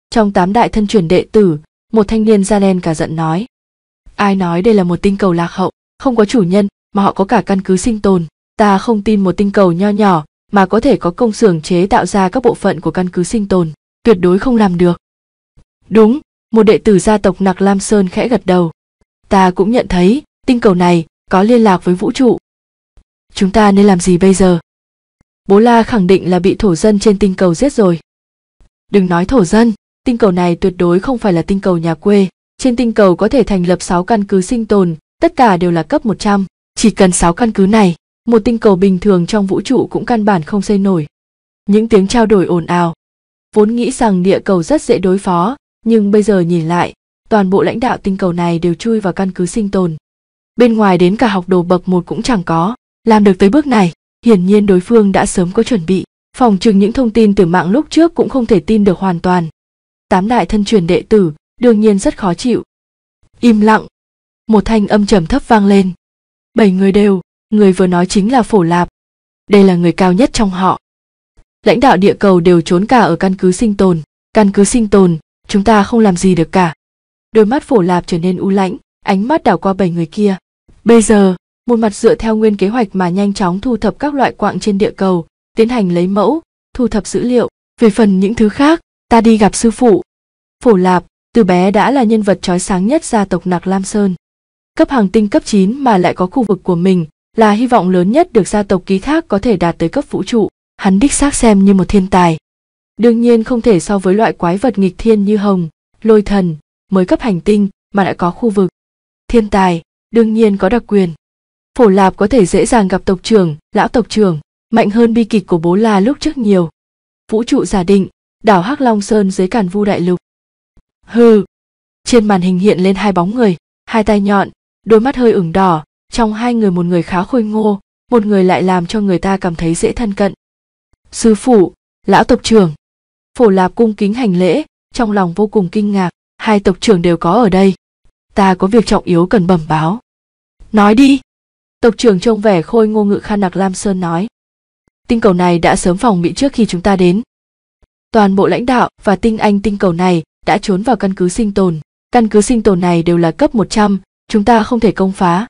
Trong tám đại thân chuyển đệ tử, một thanh niên da đen cả giận nói. Ai nói đây là một tinh cầu lạc hậu, không có chủ nhân mà họ có cả căn cứ sinh tồn. Ta không tin một tinh cầu nho nhỏ mà có thể có công xưởng chế tạo ra các bộ phận của căn cứ sinh tồn, tuyệt đối không làm được. Đúng, một đệ tử gia tộc Nặc Lam Sơn khẽ gật đầu. Ta cũng nhận thấy, tinh cầu này có liên lạc với vũ trụ. Chúng ta nên làm gì bây giờ? Bố La khẳng định là bị thổ dân trên tinh cầu giết rồi. Đừng nói thổ dân, tinh cầu này tuyệt đối không phải là tinh cầu nhà quê. Trên tinh cầu có thể thành lập 6 căn cứ sinh tồn, tất cả đều là cấp 100. Chỉ cần 6 căn cứ này, một tinh cầu bình thường trong vũ trụ cũng căn bản không xây nổi. Những tiếng trao đổi ồn ào. Vốn nghĩ rằng địa cầu rất dễ đối phó, nhưng bây giờ nhìn lại, toàn bộ lãnh đạo tinh cầu này đều chui vào căn cứ sinh tồn bên ngoài đến cả học đồ bậc một cũng chẳng có làm được tới bước này hiển nhiên đối phương đã sớm có chuẩn bị phòng chừng những thông tin từ mạng lúc trước cũng không thể tin được hoàn toàn tám đại thân truyền đệ tử đương nhiên rất khó chịu im lặng một thanh âm trầm thấp vang lên bảy người đều người vừa nói chính là phổ lạp đây là người cao nhất trong họ lãnh đạo địa cầu đều trốn cả ở căn cứ sinh tồn căn cứ sinh tồn chúng ta không làm gì được cả đôi mắt phổ lạp trở nên u lãnh ánh mắt đảo qua bảy người kia Bây giờ, một mặt dựa theo nguyên kế hoạch mà nhanh chóng thu thập các loại quạng trên địa cầu, tiến hành lấy mẫu, thu thập dữ liệu. Về phần những thứ khác, ta đi gặp sư phụ. Phổ Lạp, từ bé đã là nhân vật trói sáng nhất gia tộc Nạc Lam Sơn. Cấp hàng tinh cấp 9 mà lại có khu vực của mình là hy vọng lớn nhất được gia tộc ký thác có thể đạt tới cấp vũ trụ. Hắn đích xác xem như một thiên tài. Đương nhiên không thể so với loại quái vật nghịch thiên như Hồng, Lôi Thần, mới cấp hành tinh mà đã có khu vực. Thiên tài, đương nhiên có đặc quyền. Phổ Lạp có thể dễ dàng gặp tộc trưởng, lão tộc trưởng, mạnh hơn bi kịch của bố La lúc trước nhiều. Vũ trụ giả định, đảo Hắc Long Sơn dưới càn vu đại lục. Hừ. Trên màn hình hiện lên hai bóng người, hai tay nhọn, đôi mắt hơi ửng đỏ, trong hai người một người khá khôi ngô, một người lại làm cho người ta cảm thấy dễ thân cận. Sư phụ, lão tộc trưởng. Phổ Lạp cung kính hành lễ, trong lòng vô cùng kinh ngạc, hai tộc trưởng đều có ở đây. Ta có việc trọng yếu cần bẩm báo nói đi tộc trưởng trông vẻ khôi ngô ngự khan nặc lam sơn nói tinh cầu này đã sớm phòng bị trước khi chúng ta đến toàn bộ lãnh đạo và tinh anh tinh cầu này đã trốn vào căn cứ sinh tồn căn cứ sinh tồn này đều là cấp một trăm, chúng ta không thể công phá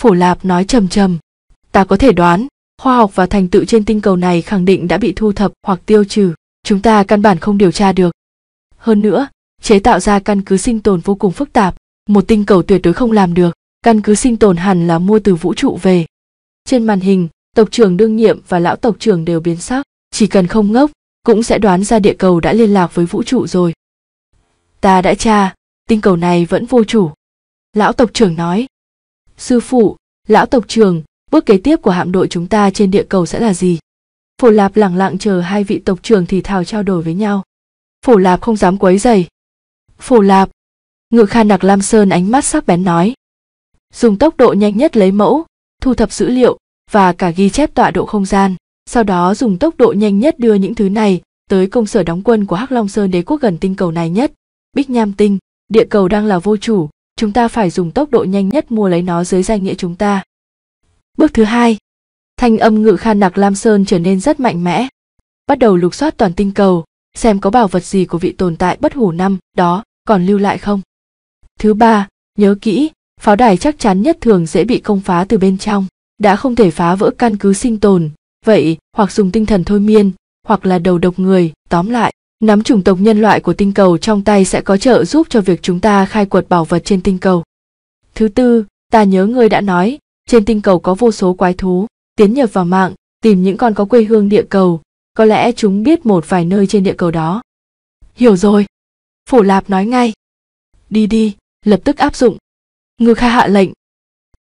phổ lạp nói trầm trầm ta có thể đoán khoa học và thành tựu trên tinh cầu này khẳng định đã bị thu thập hoặc tiêu trừ chúng ta căn bản không điều tra được hơn nữa chế tạo ra căn cứ sinh tồn vô cùng phức tạp một tinh cầu tuyệt đối không làm được căn cứ sinh tồn hẳn là mua từ vũ trụ về trên màn hình tộc trưởng đương nhiệm và lão tộc trưởng đều biến sắc chỉ cần không ngốc cũng sẽ đoán ra địa cầu đã liên lạc với vũ trụ rồi ta đã tra tinh cầu này vẫn vô chủ lão tộc trưởng nói sư phụ lão tộc trưởng bước kế tiếp của hạm đội chúng ta trên địa cầu sẽ là gì phổ lạp lẳng lặng chờ hai vị tộc trưởng thì thào trao đổi với nhau phổ lạp không dám quấy dày phổ lạp ngự kha nặc lam sơn ánh mắt sắc bén nói dùng tốc độ nhanh nhất lấy mẫu, thu thập dữ liệu và cả ghi chép tọa độ không gian, sau đó dùng tốc độ nhanh nhất đưa những thứ này tới công sở đóng quân của Hắc Long Sơn đế quốc gần tinh cầu này nhất, Bích Nham Tinh, địa cầu đang là vô chủ, chúng ta phải dùng tốc độ nhanh nhất mua lấy nó dưới danh nghĩa chúng ta. Bước thứ hai, thanh âm ngự khan nặc Lam Sơn trở nên rất mạnh mẽ, bắt đầu lục soát toàn tinh cầu, xem có bảo vật gì của vị tồn tại bất hủ năm đó còn lưu lại không. Thứ ba, nhớ kỹ, pháo đài chắc chắn nhất thường dễ bị công phá từ bên trong đã không thể phá vỡ căn cứ sinh tồn vậy hoặc dùng tinh thần thôi miên hoặc là đầu độc người tóm lại nắm chủng tộc nhân loại của tinh cầu trong tay sẽ có trợ giúp cho việc chúng ta khai quật bảo vật trên tinh cầu thứ tư ta nhớ ngươi đã nói trên tinh cầu có vô số quái thú tiến nhập vào mạng tìm những con có quê hương địa cầu có lẽ chúng biết một vài nơi trên địa cầu đó hiểu rồi phổ lạp nói ngay đi đi lập tức áp dụng ngư kha hạ lệnh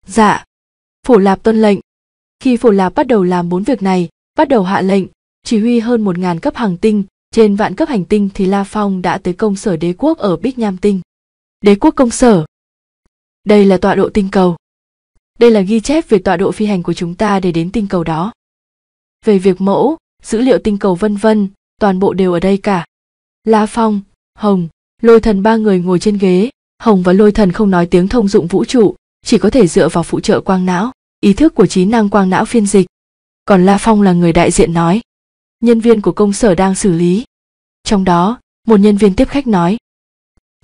dạ phổ lạp tuân lệnh khi phổ lạp bắt đầu làm bốn việc này bắt đầu hạ lệnh chỉ huy hơn một ngàn cấp hàng tinh trên vạn cấp hành tinh thì la phong đã tới công sở đế quốc ở bích nham tinh đế quốc công sở đây là tọa độ tinh cầu đây là ghi chép về tọa độ phi hành của chúng ta để đến tinh cầu đó về việc mẫu dữ liệu tinh cầu vân vân toàn bộ đều ở đây cả la phong hồng lôi thần ba người ngồi trên ghế hồng và lôi thần không nói tiếng thông dụng vũ trụ chỉ có thể dựa vào phụ trợ quang não ý thức của trí năng quang não phiên dịch còn la phong là người đại diện nói nhân viên của công sở đang xử lý trong đó một nhân viên tiếp khách nói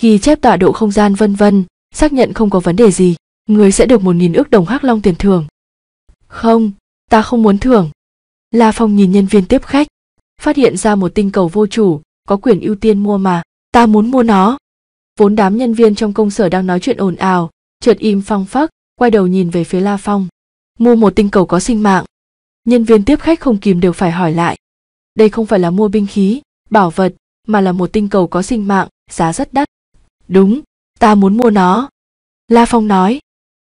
ghi chép tọa độ không gian vân vân xác nhận không có vấn đề gì người sẽ được một nghìn ước đồng hắc long tiền thưởng không ta không muốn thưởng la phong nhìn nhân viên tiếp khách phát hiện ra một tinh cầu vô chủ có quyền ưu tiên mua mà ta muốn mua nó vốn đám nhân viên trong công sở đang nói chuyện ồn ào chợt im phăng phắc quay đầu nhìn về phía la phong mua một tinh cầu có sinh mạng nhân viên tiếp khách không kìm đều phải hỏi lại đây không phải là mua binh khí bảo vật mà là một tinh cầu có sinh mạng giá rất đắt đúng ta muốn mua nó la phong nói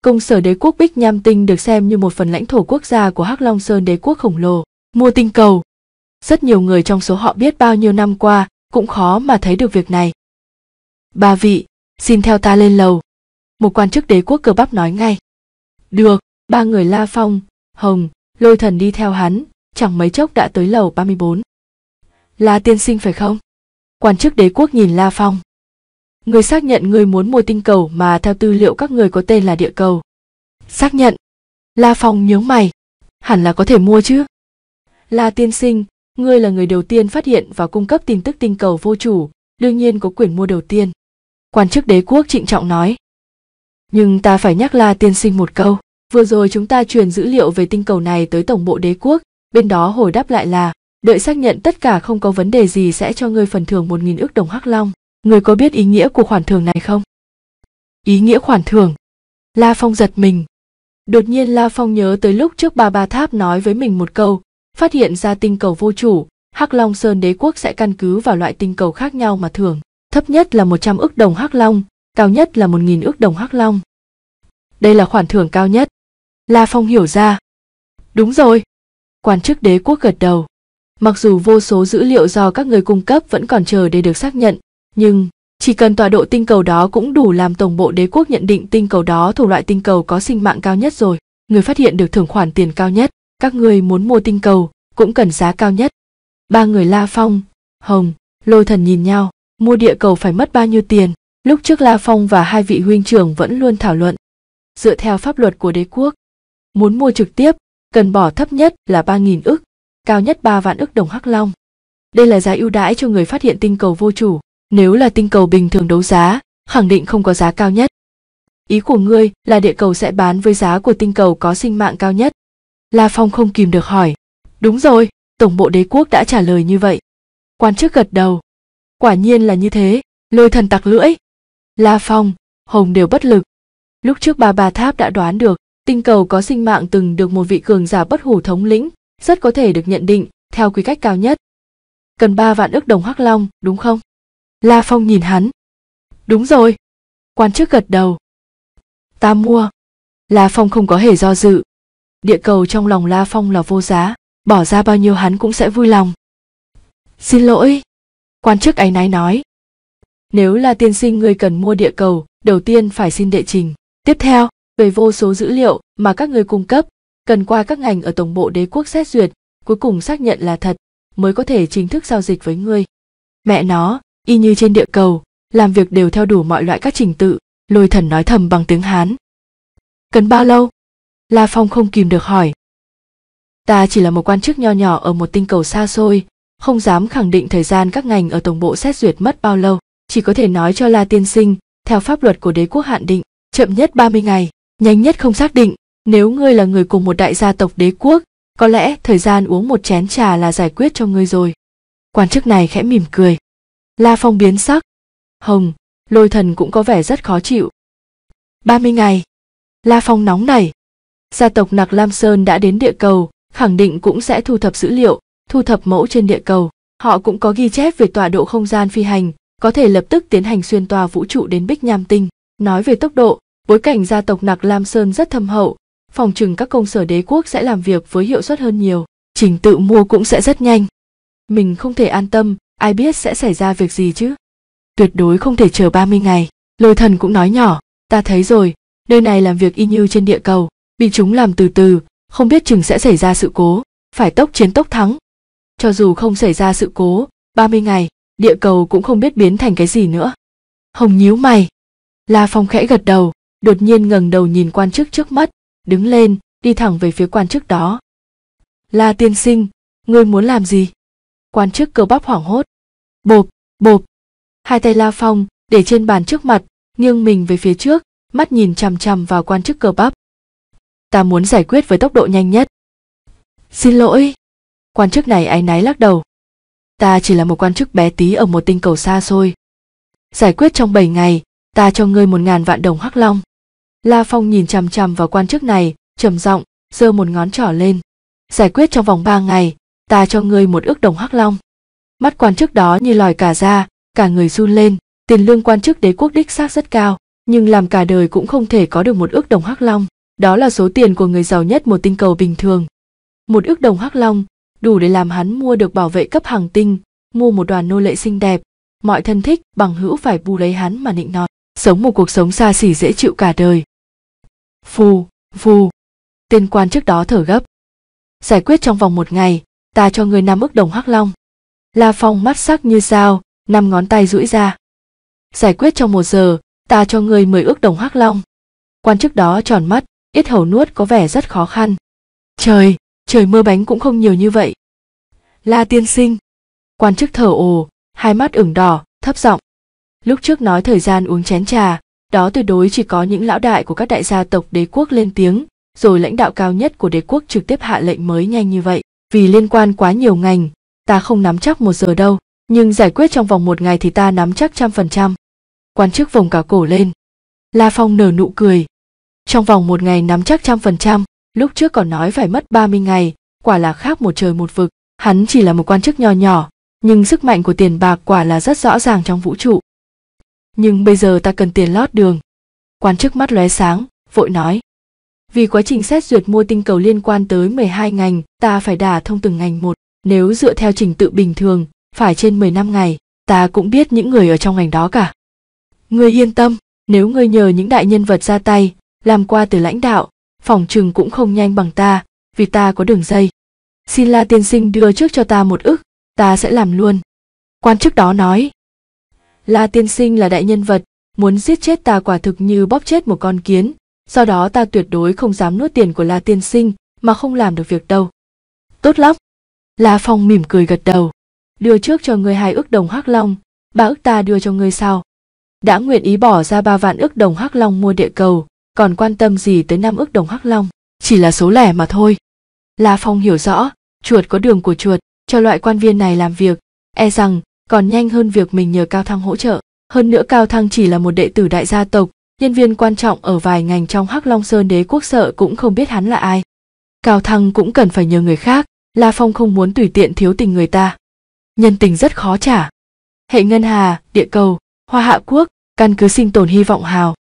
công sở đế quốc bích nham tinh được xem như một phần lãnh thổ quốc gia của hắc long sơn đế quốc khổng lồ mua tinh cầu rất nhiều người trong số họ biết bao nhiêu năm qua cũng khó mà thấy được việc này ba vị xin theo ta lên lầu một quan chức đế quốc cơ bắp nói ngay được ba người la phong hồng lôi thần đi theo hắn chẳng mấy chốc đã tới lầu 34. la tiên sinh phải không quan chức đế quốc nhìn la phong người xác nhận người muốn mua tinh cầu mà theo tư liệu các người có tên là địa cầu xác nhận la phong nhớ mày hẳn là có thể mua chứ la tiên sinh ngươi là người đầu tiên phát hiện và cung cấp tin tức tinh cầu vô chủ đương nhiên có quyền mua đầu tiên quan chức đế quốc trịnh trọng nói nhưng ta phải nhắc la tiên sinh một câu vừa rồi chúng ta truyền dữ liệu về tinh cầu này tới tổng bộ đế quốc bên đó hồi đáp lại là đợi xác nhận tất cả không có vấn đề gì sẽ cho ngươi phần thưởng một nghìn ước đồng hắc long người có biết ý nghĩa của khoản thưởng này không ý nghĩa khoản thưởng la phong giật mình đột nhiên la phong nhớ tới lúc trước ba ba tháp nói với mình một câu phát hiện ra tinh cầu vô chủ hắc long sơn đế quốc sẽ căn cứ vào loại tinh cầu khác nhau mà thưởng thấp nhất là 100 ức đồng hắc long, cao nhất là 1.000 ức đồng hắc long. Đây là khoản thưởng cao nhất. La Phong hiểu ra. Đúng rồi. Quan chức đế quốc gật đầu. Mặc dù vô số dữ liệu do các người cung cấp vẫn còn chờ để được xác nhận, nhưng chỉ cần tọa độ tinh cầu đó cũng đủ làm tổng bộ đế quốc nhận định tinh cầu đó thuộc loại tinh cầu có sinh mạng cao nhất rồi. Người phát hiện được thưởng khoản tiền cao nhất, các người muốn mua tinh cầu cũng cần giá cao nhất. Ba người La Phong, Hồng, Lôi Thần nhìn nhau mua địa cầu phải mất bao nhiêu tiền lúc trước la phong và hai vị huynh trưởng vẫn luôn thảo luận dựa theo pháp luật của đế quốc muốn mua trực tiếp cần bỏ thấp nhất là ba nghìn ức cao nhất ba vạn ức đồng hắc long đây là giá ưu đãi cho người phát hiện tinh cầu vô chủ nếu là tinh cầu bình thường đấu giá khẳng định không có giá cao nhất ý của ngươi là địa cầu sẽ bán với giá của tinh cầu có sinh mạng cao nhất la phong không kìm được hỏi đúng rồi tổng bộ đế quốc đã trả lời như vậy quan chức gật đầu quả nhiên là như thế lôi thần tặc lưỡi la phong hồng đều bất lực lúc trước ba bà tháp đã đoán được tinh cầu có sinh mạng từng được một vị cường giả bất hủ thống lĩnh rất có thể được nhận định theo quy cách cao nhất cần ba vạn ước đồng hắc long đúng không la phong nhìn hắn đúng rồi quan chức gật đầu ta mua la phong không có hề do dự địa cầu trong lòng la phong là vô giá bỏ ra bao nhiêu hắn cũng sẽ vui lòng xin lỗi quan chức ấy náy nói nếu là tiên sinh người cần mua địa cầu đầu tiên phải xin đệ trình tiếp theo về vô số dữ liệu mà các người cung cấp cần qua các ngành ở tổng bộ đế quốc xét duyệt cuối cùng xác nhận là thật mới có thể chính thức giao dịch với ngươi mẹ nó y như trên địa cầu làm việc đều theo đủ mọi loại các trình tự lôi thần nói thầm bằng tiếng hán cần bao lâu la phong không kìm được hỏi ta chỉ là một quan chức nho nhỏ ở một tinh cầu xa xôi không dám khẳng định thời gian các ngành ở tổng bộ xét duyệt mất bao lâu, chỉ có thể nói cho La tiên sinh, theo pháp luật của đế quốc hạn định, chậm nhất 30 ngày, nhanh nhất không xác định, nếu ngươi là người cùng một đại gia tộc đế quốc, có lẽ thời gian uống một chén trà là giải quyết cho ngươi rồi. Quan chức này khẽ mỉm cười. La Phong biến sắc. Hồng, lôi thần cũng có vẻ rất khó chịu. 30 ngày. La Phong nóng nảy. Gia tộc Nặc Lam Sơn đã đến địa cầu, khẳng định cũng sẽ thu thập dữ liệu, thu thập mẫu trên địa cầu họ cũng có ghi chép về tọa độ không gian phi hành có thể lập tức tiến hành xuyên tòa vũ trụ đến bích nham tinh nói về tốc độ bối cảnh gia tộc nặc lam sơn rất thâm hậu phòng trừng các công sở đế quốc sẽ làm việc với hiệu suất hơn nhiều trình tự mua cũng sẽ rất nhanh mình không thể an tâm ai biết sẽ xảy ra việc gì chứ tuyệt đối không thể chờ 30 ngày lôi thần cũng nói nhỏ ta thấy rồi nơi này làm việc y như trên địa cầu bị chúng làm từ từ không biết chừng sẽ xảy ra sự cố phải tốc chiến tốc thắng cho dù không xảy ra sự cố, 30 ngày, địa cầu cũng không biết biến thành cái gì nữa. Hồng nhíu mày. La Phong khẽ gật đầu, đột nhiên ngẩng đầu nhìn quan chức trước mắt, đứng lên, đi thẳng về phía quan chức đó. La tiên sinh, ngươi muốn làm gì? Quan chức cơ bắp hoảng hốt. Bộp, bộp. Hai tay La Phong để trên bàn trước mặt, nghiêng mình về phía trước, mắt nhìn chằm chằm vào quan chức cơ bắp. Ta muốn giải quyết với tốc độ nhanh nhất. Xin lỗi, quan chức này áy náy lắc đầu ta chỉ là một quan chức bé tí ở một tinh cầu xa xôi giải quyết trong bảy ngày ta cho ngươi một ngàn vạn đồng hắc long la phong nhìn chằm chằm vào quan chức này trầm giọng giơ một ngón trỏ lên giải quyết trong vòng ba ngày ta cho ngươi một ước đồng hắc long mắt quan chức đó như lòi cả ra cả người run lên tiền lương quan chức đế quốc đích xác rất cao nhưng làm cả đời cũng không thể có được một ước đồng hắc long đó là số tiền của người giàu nhất một tinh cầu bình thường một ước đồng hắc long đủ để làm hắn mua được bảo vệ cấp hàng tinh, mua một đoàn nô lệ xinh đẹp, mọi thân thích bằng hữu phải bù lấy hắn mà nịnh nọt, sống một cuộc sống xa xỉ dễ chịu cả đời. Phù, phù, tên quan trước đó thở gấp. Giải quyết trong vòng một ngày, ta cho người năm ức đồng hắc long. La Phong mắt sắc như dao, năm ngón tay duỗi ra. Giải quyết trong một giờ, ta cho người mười ước đồng hắc long. Quan chức đó tròn mắt, ít hầu nuốt có vẻ rất khó khăn. Trời, trời mưa bánh cũng không nhiều như vậy la tiên sinh quan chức thở ồ hai mắt ửng đỏ thấp giọng lúc trước nói thời gian uống chén trà đó tuyệt đối chỉ có những lão đại của các đại gia tộc đế quốc lên tiếng rồi lãnh đạo cao nhất của đế quốc trực tiếp hạ lệnh mới nhanh như vậy vì liên quan quá nhiều ngành ta không nắm chắc một giờ đâu nhưng giải quyết trong vòng một ngày thì ta nắm chắc trăm phần trăm quan chức vòng cả cổ lên la phong nở nụ cười trong vòng một ngày nắm chắc trăm phần trăm lúc trước còn nói phải mất 30 ngày, quả là khác một trời một vực, hắn chỉ là một quan chức nho nhỏ, nhưng sức mạnh của tiền bạc quả là rất rõ ràng trong vũ trụ. Nhưng bây giờ ta cần tiền lót đường. Quan chức mắt lóe sáng, vội nói. Vì quá trình xét duyệt mua tinh cầu liên quan tới 12 ngành, ta phải đả thông từng ngành một, nếu dựa theo trình tự bình thường, phải trên 15 ngày, ta cũng biết những người ở trong ngành đó cả. người yên tâm, nếu ngươi nhờ những đại nhân vật ra tay, làm qua từ lãnh đạo, phòng trừng cũng không nhanh bằng ta, vì ta có đường dây. Xin La tiên sinh đưa trước cho ta một ức, ta sẽ làm luôn. Quan chức đó nói. La tiên sinh là đại nhân vật, muốn giết chết ta quả thực như bóp chết một con kiến, do đó ta tuyệt đối không dám nuốt tiền của La tiên sinh mà không làm được việc đâu. Tốt lắm. La Phong mỉm cười gật đầu. Đưa trước cho người hai ước đồng hắc long, ba ước ta đưa cho người sau. Đã nguyện ý bỏ ra ba vạn ước đồng hắc long mua địa cầu, còn quan tâm gì tới năm ước đồng hắc long chỉ là số lẻ mà thôi la phong hiểu rõ chuột có đường của chuột cho loại quan viên này làm việc e rằng còn nhanh hơn việc mình nhờ cao thăng hỗ trợ hơn nữa cao thăng chỉ là một đệ tử đại gia tộc nhân viên quan trọng ở vài ngành trong hắc long sơn đế quốc sợ cũng không biết hắn là ai cao thăng cũng cần phải nhờ người khác la phong không muốn tùy tiện thiếu tình người ta nhân tình rất khó trả hệ ngân hà địa cầu hoa hạ quốc căn cứ sinh tồn hy vọng hào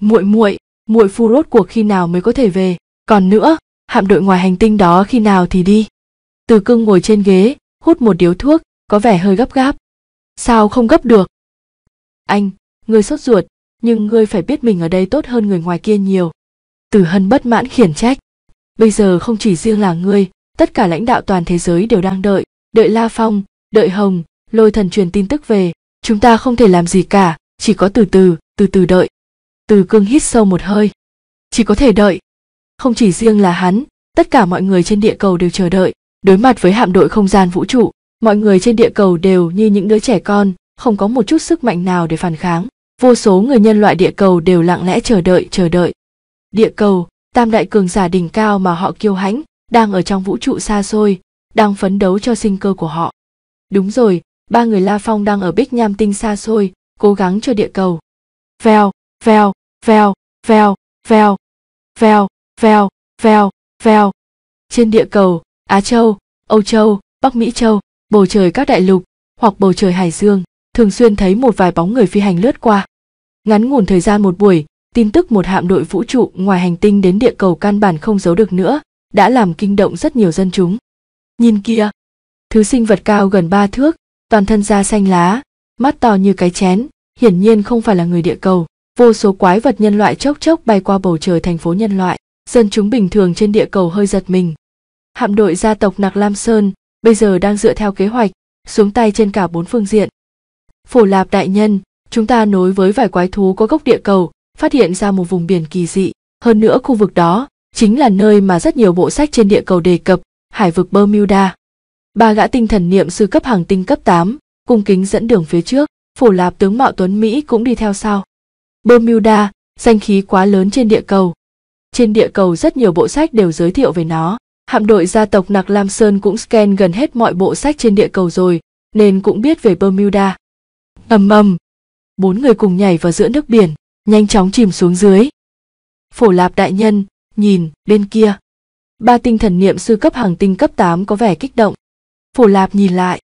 muội muội muội phu rốt cuộc khi nào mới có thể về còn nữa hạm đội ngoài hành tinh đó khi nào thì đi từ cưng ngồi trên ghế hút một điếu thuốc có vẻ hơi gấp gáp sao không gấp được anh ngươi sốt ruột nhưng ngươi phải biết mình ở đây tốt hơn người ngoài kia nhiều từ hân bất mãn khiển trách bây giờ không chỉ riêng là ngươi tất cả lãnh đạo toàn thế giới đều đang đợi đợi la phong đợi hồng lôi thần truyền tin tức về chúng ta không thể làm gì cả chỉ có từ từ từ từ đợi từ cương hít sâu một hơi chỉ có thể đợi không chỉ riêng là hắn tất cả mọi người trên địa cầu đều chờ đợi đối mặt với hạm đội không gian vũ trụ mọi người trên địa cầu đều như những đứa trẻ con không có một chút sức mạnh nào để phản kháng vô số người nhân loại địa cầu đều lặng lẽ chờ đợi chờ đợi địa cầu tam đại cường giả đỉnh cao mà họ kiêu hãnh đang ở trong vũ trụ xa xôi đang phấn đấu cho sinh cơ của họ đúng rồi ba người la phong đang ở bích nham tinh xa xôi cố gắng cho địa cầu vèo vèo vèo, vèo, vèo, vèo, vèo, vèo, vèo. Trên địa cầu, Á Châu, Âu Châu, Bắc Mỹ Châu, bầu trời các đại lục hoặc bầu trời hải dương, thường xuyên thấy một vài bóng người phi hành lướt qua. Ngắn ngủn thời gian một buổi, tin tức một hạm đội vũ trụ ngoài hành tinh đến địa cầu căn bản không giấu được nữa, đã làm kinh động rất nhiều dân chúng. Nhìn kia, thứ sinh vật cao gần ba thước, toàn thân da xanh lá, mắt to như cái chén, hiển nhiên không phải là người địa cầu vô số quái vật nhân loại chốc chốc bay qua bầu trời thành phố nhân loại dân chúng bình thường trên địa cầu hơi giật mình hạm đội gia tộc nạc lam sơn bây giờ đang dựa theo kế hoạch xuống tay trên cả bốn phương diện phổ lạp đại nhân chúng ta nối với vài quái thú có gốc địa cầu phát hiện ra một vùng biển kỳ dị hơn nữa khu vực đó chính là nơi mà rất nhiều bộ sách trên địa cầu đề cập hải vực bermuda ba gã tinh thần niệm sư cấp hàng tinh cấp 8, cung kính dẫn đường phía trước phổ lạp tướng mạo tuấn mỹ cũng đi theo sau Bermuda, danh khí quá lớn trên địa cầu. Trên địa cầu rất nhiều bộ sách đều giới thiệu về nó. Hạm đội gia tộc Nặc Lam Sơn cũng scan gần hết mọi bộ sách trên địa cầu rồi, nên cũng biết về Bermuda. ầm ầm, bốn người cùng nhảy vào giữa nước biển, nhanh chóng chìm xuống dưới. Phổ Lạp đại nhân, nhìn, bên kia. Ba tinh thần niệm sư cấp hàng tinh cấp 8 có vẻ kích động. Phổ Lạp nhìn lại.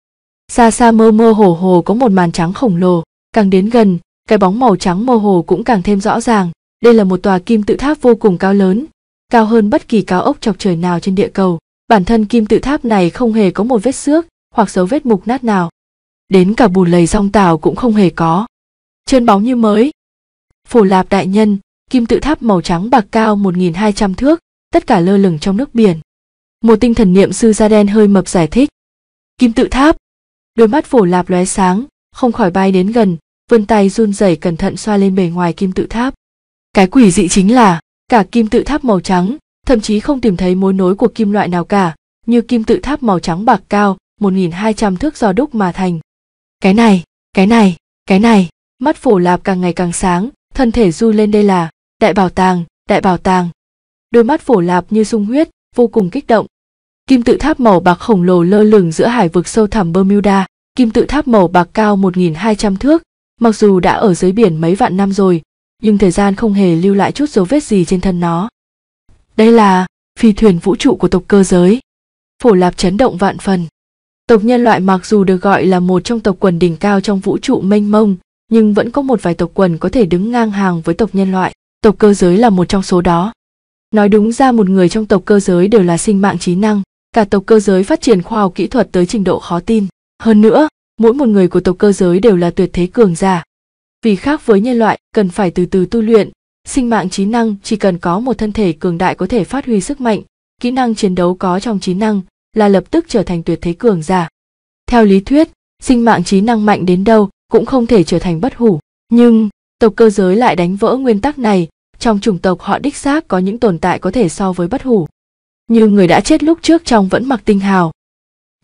Xa xa mơ mơ hồ hồ có một màn trắng khổng lồ, càng đến gần, cái bóng màu trắng mơ hồ cũng càng thêm rõ ràng đây là một tòa kim tự tháp vô cùng cao lớn cao hơn bất kỳ cao ốc chọc trời nào trên địa cầu bản thân kim tự tháp này không hề có một vết xước hoặc dấu vết mục nát nào đến cả bùn lầy song tảo cũng không hề có trơn bóng như mới phủ lạp đại nhân kim tự tháp màu trắng bạc cao 1.200 thước tất cả lơ lửng trong nước biển một tinh thần niệm sư da đen hơi mập giải thích kim tự tháp đôi mắt phổ lạp lóe sáng không khỏi bay đến gần vươn tay run rẩy cẩn thận xoa lên bề ngoài kim tự tháp cái quỷ dị chính là cả kim tự tháp màu trắng thậm chí không tìm thấy mối nối của kim loại nào cả như kim tự tháp màu trắng bạc cao 1.200 thước do đúc mà thành cái này cái này cái này mắt phổ lạp càng ngày càng sáng thân thể du lên đây là đại bảo tàng đại bảo tàng đôi mắt phổ lạp như sung huyết vô cùng kích động kim tự tháp màu bạc khổng lồ lơ lửng giữa hải vực sâu thẳm bermuda kim tự tháp màu bạc cao 1.200 thước Mặc dù đã ở dưới biển mấy vạn năm rồi, nhưng thời gian không hề lưu lại chút dấu vết gì trên thân nó. Đây là phi thuyền vũ trụ của tộc cơ giới. Phổ Lạp chấn động vạn phần. Tộc nhân loại mặc dù được gọi là một trong tộc quần đỉnh cao trong vũ trụ mênh mông, nhưng vẫn có một vài tộc quần có thể đứng ngang hàng với tộc nhân loại. Tộc cơ giới là một trong số đó. Nói đúng ra một người trong tộc cơ giới đều là sinh mạng trí năng, cả tộc cơ giới phát triển khoa học kỹ thuật tới trình độ khó tin. Hơn nữa, mỗi một người của tộc cơ giới đều là tuyệt thế cường giả vì khác với nhân loại cần phải từ từ tu luyện sinh mạng trí năng chỉ cần có một thân thể cường đại có thể phát huy sức mạnh kỹ năng chiến đấu có trong trí năng là lập tức trở thành tuyệt thế cường giả theo lý thuyết sinh mạng trí năng mạnh đến đâu cũng không thể trở thành bất hủ nhưng tộc cơ giới lại đánh vỡ nguyên tắc này trong chủng tộc họ đích xác có những tồn tại có thể so với bất hủ như người đã chết lúc trước trong vẫn mặc tinh hào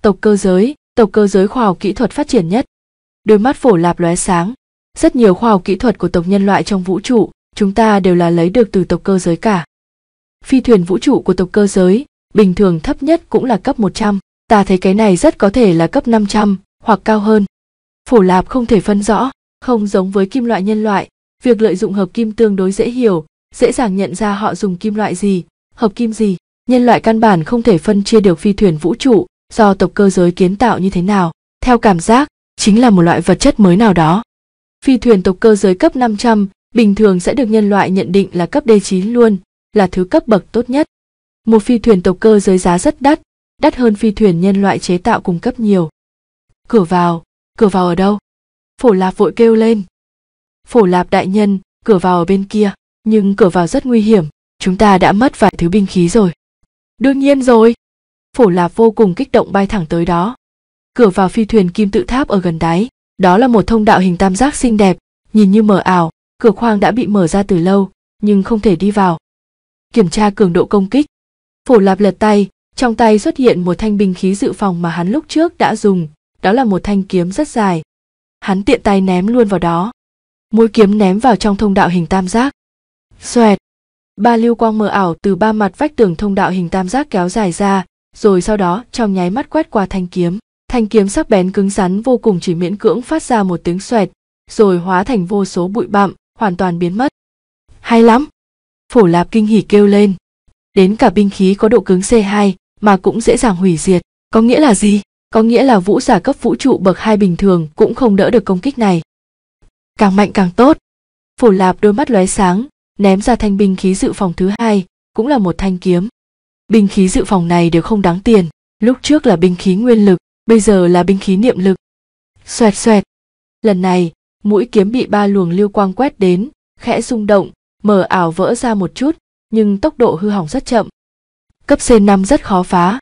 tộc cơ giới tộc cơ giới khoa học kỹ thuật phát triển nhất. Đôi mắt phổ lạp lóe sáng, rất nhiều khoa học kỹ thuật của tộc nhân loại trong vũ trụ, chúng ta đều là lấy được từ tộc cơ giới cả. Phi thuyền vũ trụ của tộc cơ giới, bình thường thấp nhất cũng là cấp 100, ta thấy cái này rất có thể là cấp 500 hoặc cao hơn. Phổ lạp không thể phân rõ, không giống với kim loại nhân loại, việc lợi dụng hợp kim tương đối dễ hiểu, dễ dàng nhận ra họ dùng kim loại gì, hợp kim gì. Nhân loại căn bản không thể phân chia được phi thuyền vũ trụ, do tộc cơ giới kiến tạo như thế nào, theo cảm giác, chính là một loại vật chất mới nào đó. Phi thuyền tộc cơ giới cấp 500 bình thường sẽ được nhân loại nhận định là cấp D9 luôn, là thứ cấp bậc tốt nhất. Một phi thuyền tộc cơ giới giá rất đắt, đắt hơn phi thuyền nhân loại chế tạo cung cấp nhiều. Cửa vào, cửa vào ở đâu? Phổ Lạp vội kêu lên. Phổ Lạp đại nhân, cửa vào ở bên kia, nhưng cửa vào rất nguy hiểm, chúng ta đã mất vài thứ binh khí rồi. Đương nhiên rồi, phổ lạp vô cùng kích động bay thẳng tới đó cửa vào phi thuyền kim tự tháp ở gần đáy đó là một thông đạo hình tam giác xinh đẹp nhìn như mờ ảo cửa khoang đã bị mở ra từ lâu nhưng không thể đi vào kiểm tra cường độ công kích phổ lạp lật tay trong tay xuất hiện một thanh binh khí dự phòng mà hắn lúc trước đã dùng đó là một thanh kiếm rất dài hắn tiện tay ném luôn vào đó mũi kiếm ném vào trong thông đạo hình tam giác xoẹt ba lưu quang mờ ảo từ ba mặt vách tường thông đạo hình tam giác kéo dài ra rồi sau đó trong nháy mắt quét qua thanh kiếm thanh kiếm sắc bén cứng rắn vô cùng chỉ miễn cưỡng phát ra một tiếng xoẹt rồi hóa thành vô số bụi bặm hoàn toàn biến mất hay lắm phổ lạp kinh hỉ kêu lên đến cả binh khí có độ cứng c 2 mà cũng dễ dàng hủy diệt có nghĩa là gì có nghĩa là vũ giả cấp vũ trụ bậc hai bình thường cũng không đỡ được công kích này càng mạnh càng tốt phổ lạp đôi mắt lóe sáng ném ra thanh binh khí dự phòng thứ hai cũng là một thanh kiếm binh khí dự phòng này đều không đáng tiền lúc trước là binh khí nguyên lực bây giờ là binh khí niệm lực xoẹt xoẹt lần này mũi kiếm bị ba luồng lưu quang quét đến khẽ rung động mở ảo vỡ ra một chút nhưng tốc độ hư hỏng rất chậm cấp c 5 rất khó phá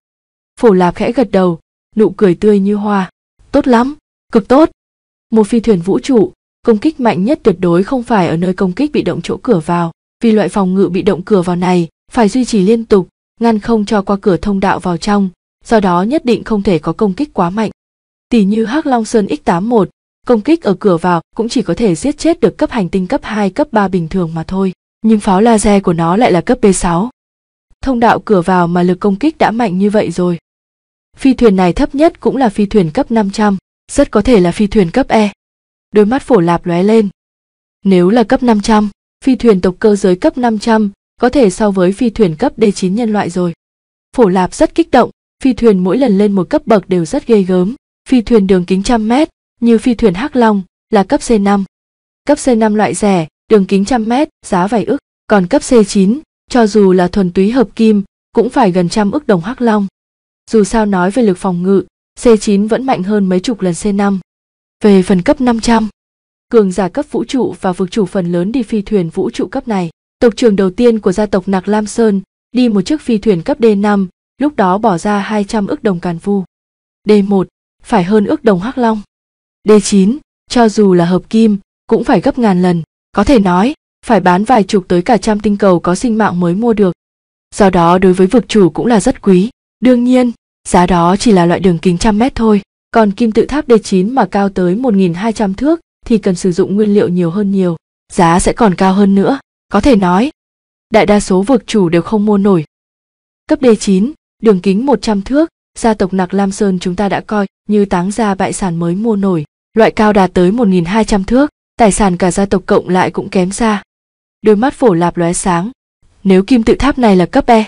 phổ lạp khẽ gật đầu nụ cười tươi như hoa tốt lắm cực tốt một phi thuyền vũ trụ công kích mạnh nhất tuyệt đối không phải ở nơi công kích bị động chỗ cửa vào vì loại phòng ngự bị động cửa vào này phải duy trì liên tục ngăn không cho qua cửa thông đạo vào trong, do đó nhất định không thể có công kích quá mạnh. Tỷ như Hắc Long Sơn X81, công kích ở cửa vào cũng chỉ có thể giết chết được cấp hành tinh cấp 2, cấp 3 bình thường mà thôi, nhưng pháo laser của nó lại là cấp B6. Thông đạo cửa vào mà lực công kích đã mạnh như vậy rồi. Phi thuyền này thấp nhất cũng là phi thuyền cấp 500, rất có thể là phi thuyền cấp E. Đôi mắt phổ lạp lóe lên. Nếu là cấp 500, phi thuyền tộc cơ giới cấp 500 có thể so với phi thuyền cấp D9 nhân loại rồi. Phổ Lạp rất kích động, phi thuyền mỗi lần lên một cấp bậc đều rất ghê gớm. Phi thuyền đường kính trăm mét, như phi thuyền Hắc Long, là cấp C5. Cấp C5 loại rẻ, đường kính trăm mét, giá vài ức, còn cấp C9, cho dù là thuần túy hợp kim, cũng phải gần trăm ức đồng Hắc Long. Dù sao nói về lực phòng ngự, C9 vẫn mạnh hơn mấy chục lần C5. Về phần cấp 500, cường giả cấp vũ trụ và vực chủ phần lớn đi phi thuyền vũ trụ cấp này tộc trưởng đầu tiên của gia tộc Nạc Lam Sơn, đi một chiếc phi thuyền cấp D5, lúc đó bỏ ra 200 ước đồng càn vu. D1, phải hơn ước đồng hắc long. D9, cho dù là hợp kim, cũng phải gấp ngàn lần, có thể nói, phải bán vài chục tới cả trăm tinh cầu có sinh mạng mới mua được. Do đó đối với vực chủ cũng là rất quý. Đương nhiên, giá đó chỉ là loại đường kính trăm mét thôi, còn kim tự tháp D9 mà cao tới 1.200 thước thì cần sử dụng nguyên liệu nhiều hơn nhiều, giá sẽ còn cao hơn nữa. Có thể nói, đại đa số vực chủ đều không mua nổi. Cấp D9, đường kính 100 thước, gia tộc nạc Lam Sơn chúng ta đã coi như táng gia bại sản mới mua nổi, loại cao đạt tới 1200 thước, tài sản cả gia tộc cộng lại cũng kém xa. Đôi mắt phổ lạp lóe sáng, nếu kim tự tháp này là cấp E.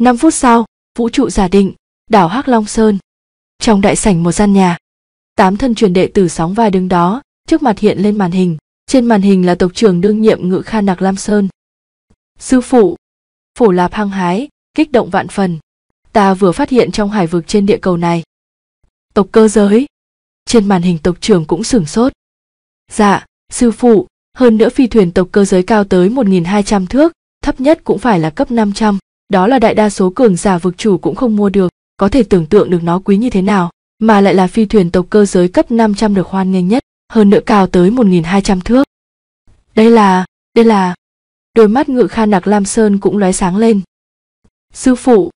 5 phút sau, vũ trụ giả định, đảo Hắc Long Sơn. Trong đại sảnh một gian nhà, tám thân truyền đệ tử sóng vai đứng đó, trước mặt hiện lên màn hình, trên màn hình là tộc trưởng đương nhiệm ngự kha Nạc Lam Sơn. Sư phụ, phổ lạp hăng hái, kích động vạn phần. Ta vừa phát hiện trong hải vực trên địa cầu này. Tộc cơ giới. Trên màn hình tộc trưởng cũng sửng sốt. Dạ, sư phụ, hơn nữa phi thuyền tộc cơ giới cao tới 1.200 thước, thấp nhất cũng phải là cấp 500. Đó là đại đa số cường giả vực chủ cũng không mua được, có thể tưởng tượng được nó quý như thế nào, mà lại là phi thuyền tộc cơ giới cấp 500 được hoan nghênh nhất hơn nữa cao tới 1.200 thước. Đây là, đây là... Đôi mắt ngự kha nặc Lam Sơn cũng lóe sáng lên. Sư phụ!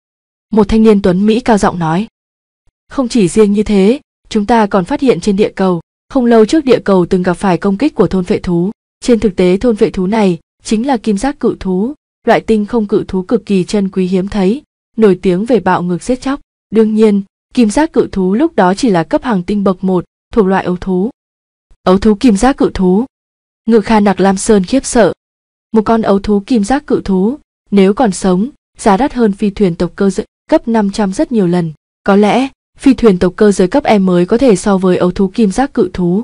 Một thanh niên tuấn Mỹ cao giọng nói. Không chỉ riêng như thế, chúng ta còn phát hiện trên địa cầu, không lâu trước địa cầu từng gặp phải công kích của thôn vệ thú. Trên thực tế thôn vệ thú này chính là kim giác cự thú, loại tinh không cự thú cực kỳ chân quý hiếm thấy, nổi tiếng về bạo ngược giết chóc. Đương nhiên, kim giác cự thú lúc đó chỉ là cấp hàng tinh bậc một, thuộc loại ấu thú ấu thú kim giác cự thú ngự kha nặc lam sơn khiếp sợ một con ấu thú kim giác cự thú nếu còn sống giá đắt hơn phi thuyền tộc cơ giới cấp 500 rất nhiều lần có lẽ phi thuyền tộc cơ giới cấp em mới có thể so với ấu thú kim giác cự thú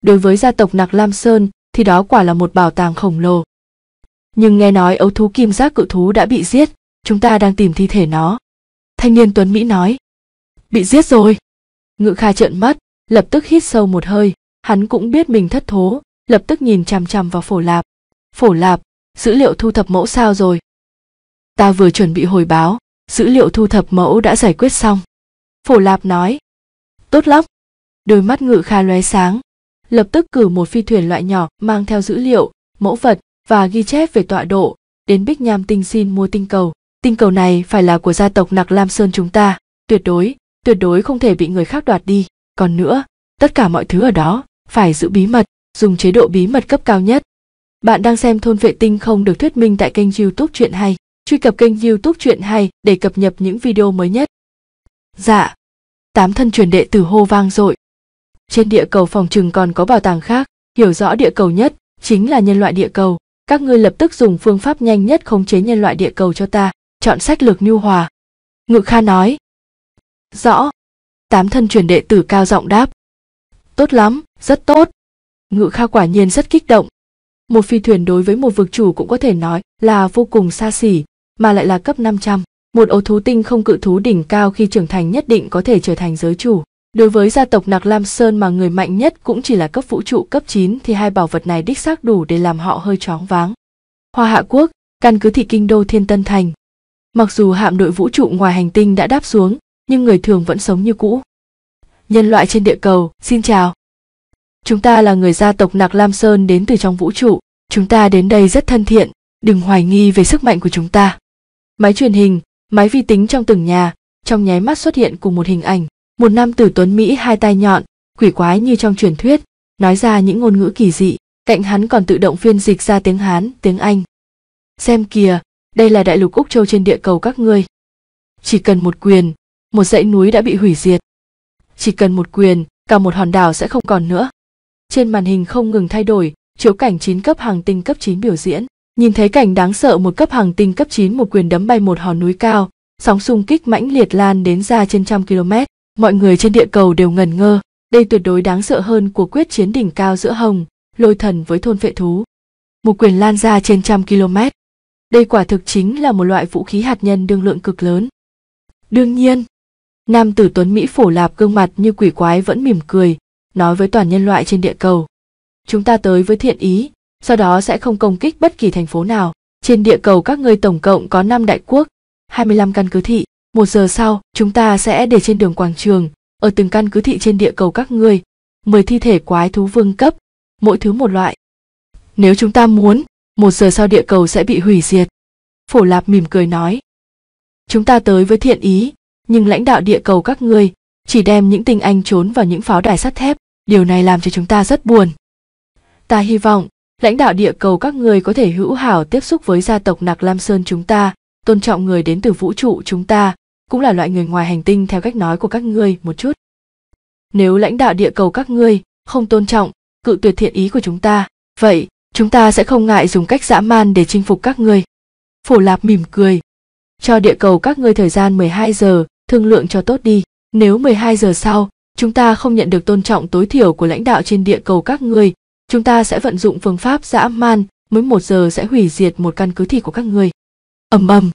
đối với gia tộc nặc lam sơn thì đó quả là một bảo tàng khổng lồ nhưng nghe nói ấu thú kim giác cự thú đã bị giết chúng ta đang tìm thi thể nó thanh niên tuấn mỹ nói bị giết rồi ngự kha trợn mắt lập tức hít sâu một hơi hắn cũng biết mình thất thố lập tức nhìn chằm chằm vào phổ lạp phổ lạp dữ liệu thu thập mẫu sao rồi ta vừa chuẩn bị hồi báo dữ liệu thu thập mẫu đã giải quyết xong phổ lạp nói tốt lắm đôi mắt ngự kha lóe sáng lập tức cử một phi thuyền loại nhỏ mang theo dữ liệu mẫu vật và ghi chép về tọa độ đến bích nham tinh xin mua tinh cầu tinh cầu này phải là của gia tộc nặc lam sơn chúng ta tuyệt đối tuyệt đối không thể bị người khác đoạt đi còn nữa tất cả mọi thứ ở đó phải giữ bí mật, dùng chế độ bí mật cấp cao nhất. Bạn đang xem Thôn Vệ Tinh không được thuyết minh tại kênh YouTube Chuyện Hay. Truy cập kênh YouTube Chuyện Hay để cập nhật những video mới nhất. Dạ. Tám thân truyền đệ tử hô vang dội. Trên địa cầu phòng trừng còn có bảo tàng khác, hiểu rõ địa cầu nhất chính là nhân loại địa cầu. Các ngươi lập tức dùng phương pháp nhanh nhất khống chế nhân loại địa cầu cho ta, chọn sách lược nhu hòa. Ngự Kha nói. Rõ. Tám thân truyền đệ tử cao giọng đáp. Tốt lắm, rất tốt ngự kha quả nhiên rất kích động một phi thuyền đối với một vực chủ cũng có thể nói là vô cùng xa xỉ mà lại là cấp 500. một ấu thú tinh không cự thú đỉnh cao khi trưởng thành nhất định có thể trở thành giới chủ đối với gia tộc nặc lam sơn mà người mạnh nhất cũng chỉ là cấp vũ trụ cấp 9 thì hai bảo vật này đích xác đủ để làm họ hơi choáng váng hoa hạ quốc căn cứ thị kinh đô thiên tân thành mặc dù hạm đội vũ trụ ngoài hành tinh đã đáp xuống nhưng người thường vẫn sống như cũ nhân loại trên địa cầu xin chào chúng ta là người gia tộc nạc lam sơn đến từ trong vũ trụ chúng ta đến đây rất thân thiện đừng hoài nghi về sức mạnh của chúng ta máy truyền hình máy vi tính trong từng nhà trong nháy mắt xuất hiện cùng một hình ảnh một nam tử tuấn mỹ hai tai nhọn quỷ quái như trong truyền thuyết nói ra những ngôn ngữ kỳ dị cạnh hắn còn tự động phiên dịch ra tiếng hán tiếng anh xem kìa đây là đại lục úc châu trên địa cầu các ngươi chỉ cần một quyền một dãy núi đã bị hủy diệt chỉ cần một quyền cả một hòn đảo sẽ không còn nữa trên màn hình không ngừng thay đổi, chiếu cảnh 9 cấp hàng tinh cấp 9 biểu diễn. Nhìn thấy cảnh đáng sợ một cấp hàng tinh cấp 9 một quyền đấm bay một hòn núi cao, sóng xung kích mãnh liệt lan đến ra trên trăm km, mọi người trên địa cầu đều ngần ngơ, đây tuyệt đối đáng sợ hơn cuộc quyết chiến đỉnh cao giữa hồng, lôi thần với thôn vệ thú. Một quyền lan ra trên trăm km. Đây quả thực chính là một loại vũ khí hạt nhân đương lượng cực lớn. Đương nhiên, nam tử tuấn Mỹ phổ lạp gương mặt như quỷ quái vẫn mỉm cười, nói với toàn nhân loại trên địa cầu chúng ta tới với thiện ý sau đó sẽ không công kích bất kỳ thành phố nào trên địa cầu các ngươi tổng cộng có năm đại quốc hai mươi 25 căn cứ thị một giờ sau chúng ta sẽ để trên đường quảng trường ở từng căn cứ thị trên địa cầu các ngươi mười thi thể quái thú vương cấp mỗi thứ một loại nếu chúng ta muốn một giờ sau địa cầu sẽ bị hủy diệt phổ lạp mỉm cười nói chúng ta tới với thiện ý nhưng lãnh đạo địa cầu các ngươi chỉ đem những tinh anh trốn vào những pháo đài sắt thép điều này làm cho chúng ta rất buồn ta hy vọng lãnh đạo địa cầu các người có thể hữu hảo tiếp xúc với gia tộc nạc lam sơn chúng ta tôn trọng người đến từ vũ trụ chúng ta cũng là loại người ngoài hành tinh theo cách nói của các ngươi một chút nếu lãnh đạo địa cầu các ngươi không tôn trọng cự tuyệt thiện ý của chúng ta vậy chúng ta sẽ không ngại dùng cách dã man để chinh phục các ngươi phổ lạp mỉm cười cho địa cầu các ngươi thời gian 12 giờ thương lượng cho tốt đi nếu 12 giờ sau chúng ta không nhận được tôn trọng tối thiểu của lãnh đạo trên địa cầu các người chúng ta sẽ vận dụng phương pháp dã man mới một giờ sẽ hủy diệt một căn cứ thị của các người ầm ầm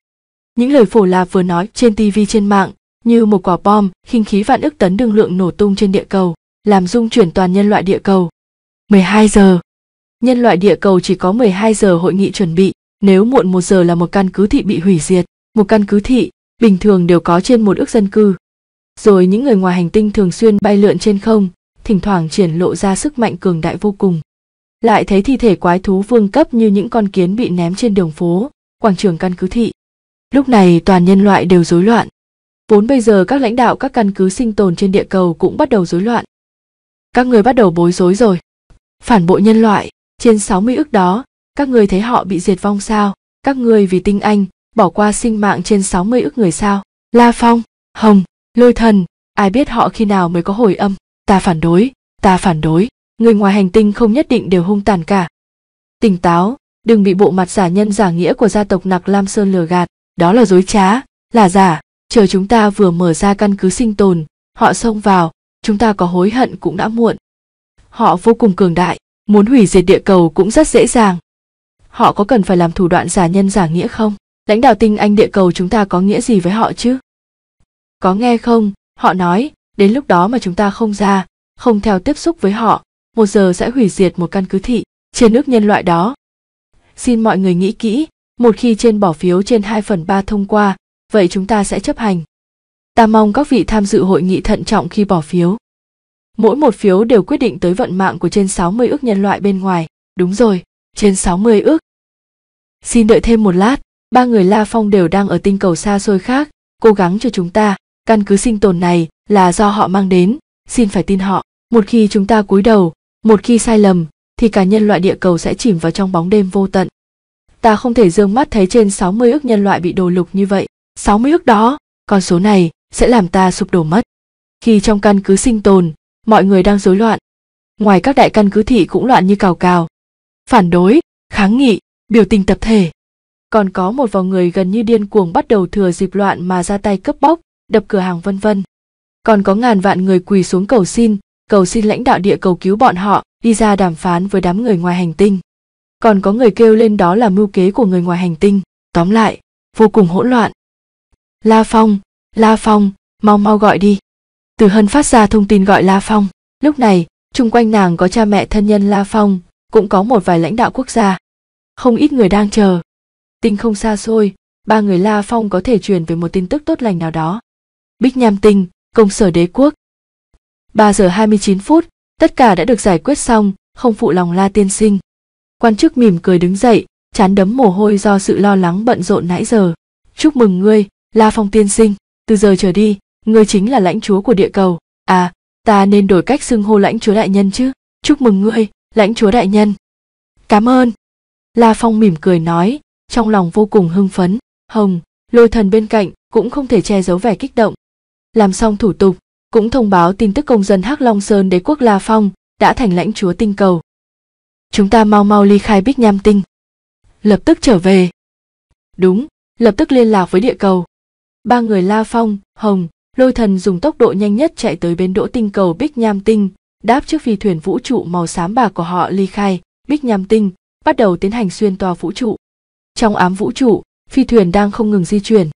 những lời phổ lạp vừa nói trên tv trên mạng như một quả bom khinh khí vạn ức tấn đường lượng nổ tung trên địa cầu làm dung chuyển toàn nhân loại địa cầu 12 giờ nhân loại địa cầu chỉ có 12 giờ hội nghị chuẩn bị nếu muộn một giờ là một căn cứ thị bị hủy diệt một căn cứ thị bình thường đều có trên một ước dân cư rồi những người ngoài hành tinh thường xuyên bay lượn trên không thỉnh thoảng triển lộ ra sức mạnh cường đại vô cùng lại thấy thi thể quái thú vương cấp như những con kiến bị ném trên đường phố quảng trường căn cứ thị lúc này toàn nhân loại đều rối loạn vốn bây giờ các lãnh đạo các căn cứ sinh tồn trên địa cầu cũng bắt đầu rối loạn các người bắt đầu bối rối rồi phản bội nhân loại trên 60 ức đó các người thấy họ bị diệt vong sao các người vì tinh anh bỏ qua sinh mạng trên 60 ức người sao la phong hồng lôi thần ai biết họ khi nào mới có hồi âm ta phản đối ta phản đối người ngoài hành tinh không nhất định đều hung tàn cả tỉnh táo đừng bị bộ mặt giả nhân giả nghĩa của gia tộc nặc lam sơn lừa gạt đó là dối trá là giả chờ chúng ta vừa mở ra căn cứ sinh tồn họ xông vào chúng ta có hối hận cũng đã muộn họ vô cùng cường đại muốn hủy diệt địa cầu cũng rất dễ dàng họ có cần phải làm thủ đoạn giả nhân giả nghĩa không lãnh đạo tinh anh địa cầu chúng ta có nghĩa gì với họ chứ có nghe không họ nói đến lúc đó mà chúng ta không ra không theo tiếp xúc với họ một giờ sẽ hủy diệt một căn cứ thị trên nước nhân loại đó xin mọi người nghĩ kỹ một khi trên bỏ phiếu trên hai phần ba thông qua, vậy chúng ta sẽ chấp hành. Ta mong các vị tham dự hội nghị thận trọng khi bỏ phiếu. Mỗi một phiếu đều quyết định tới vận mạng của trên 60 ước nhân loại bên ngoài. Đúng rồi, trên 60 ước. Xin đợi thêm một lát, ba người La Phong đều đang ở tinh cầu xa xôi khác, cố gắng cho chúng ta căn cứ sinh tồn này là do họ mang đến xin phải tin họ một khi chúng ta cúi đầu một khi sai lầm thì cả nhân loại địa cầu sẽ chìm vào trong bóng đêm vô tận ta không thể dương mắt thấy trên 60 ước nhân loại bị đồ lục như vậy 60 ước đó con số này sẽ làm ta sụp đổ mất khi trong căn cứ sinh tồn mọi người đang rối loạn ngoài các đại căn cứ thị cũng loạn như cào cào phản đối kháng nghị biểu tình tập thể còn có một vòng người gần như điên cuồng bắt đầu thừa dịp loạn mà ra tay cướp bóc đập cửa hàng vân vân. Còn có ngàn vạn người quỳ xuống cầu xin, cầu xin lãnh đạo địa cầu cứu bọn họ, đi ra đàm phán với đám người ngoài hành tinh. Còn có người kêu lên đó là mưu kế của người ngoài hành tinh, tóm lại, vô cùng hỗn loạn. La Phong, La Phong, mau mau gọi đi. Từ Hân phát ra thông tin gọi La Phong. Lúc này, chung quanh nàng có cha mẹ thân nhân La Phong, cũng có một vài lãnh đạo quốc gia. Không ít người đang chờ. Tinh không xa xôi, ba người La Phong có thể truyền về một tin tức tốt lành nào đó. Bích Nham Tinh, công sở đế quốc. 3 giờ 29 phút, tất cả đã được giải quyết xong, không phụ lòng La tiên sinh. Quan chức mỉm cười đứng dậy, chán đấm mồ hôi do sự lo lắng bận rộn nãy giờ. Chúc mừng ngươi, La Phong tiên sinh, từ giờ trở đi, ngươi chính là lãnh chúa của địa cầu. À, ta nên đổi cách xưng hô lãnh chúa đại nhân chứ. Chúc mừng ngươi, lãnh chúa đại nhân. Cảm ơn. La Phong mỉm cười nói, trong lòng vô cùng hưng phấn. Hồng, lôi thần bên cạnh cũng không thể che giấu vẻ kích động, làm xong thủ tục, cũng thông báo tin tức công dân Hắc Long Sơn đế quốc La Phong đã thành lãnh chúa tinh cầu. Chúng ta mau mau ly khai Bích Nham Tinh. Lập tức trở về. Đúng, lập tức liên lạc với địa cầu. Ba người La Phong, Hồng, Lôi Thần dùng tốc độ nhanh nhất chạy tới bến đỗ tinh cầu Bích Nham Tinh, đáp trước phi thuyền vũ trụ màu xám bạc của họ ly khai, Bích Nham Tinh, bắt đầu tiến hành xuyên toa vũ trụ. Trong ám vũ trụ, phi thuyền đang không ngừng di chuyển.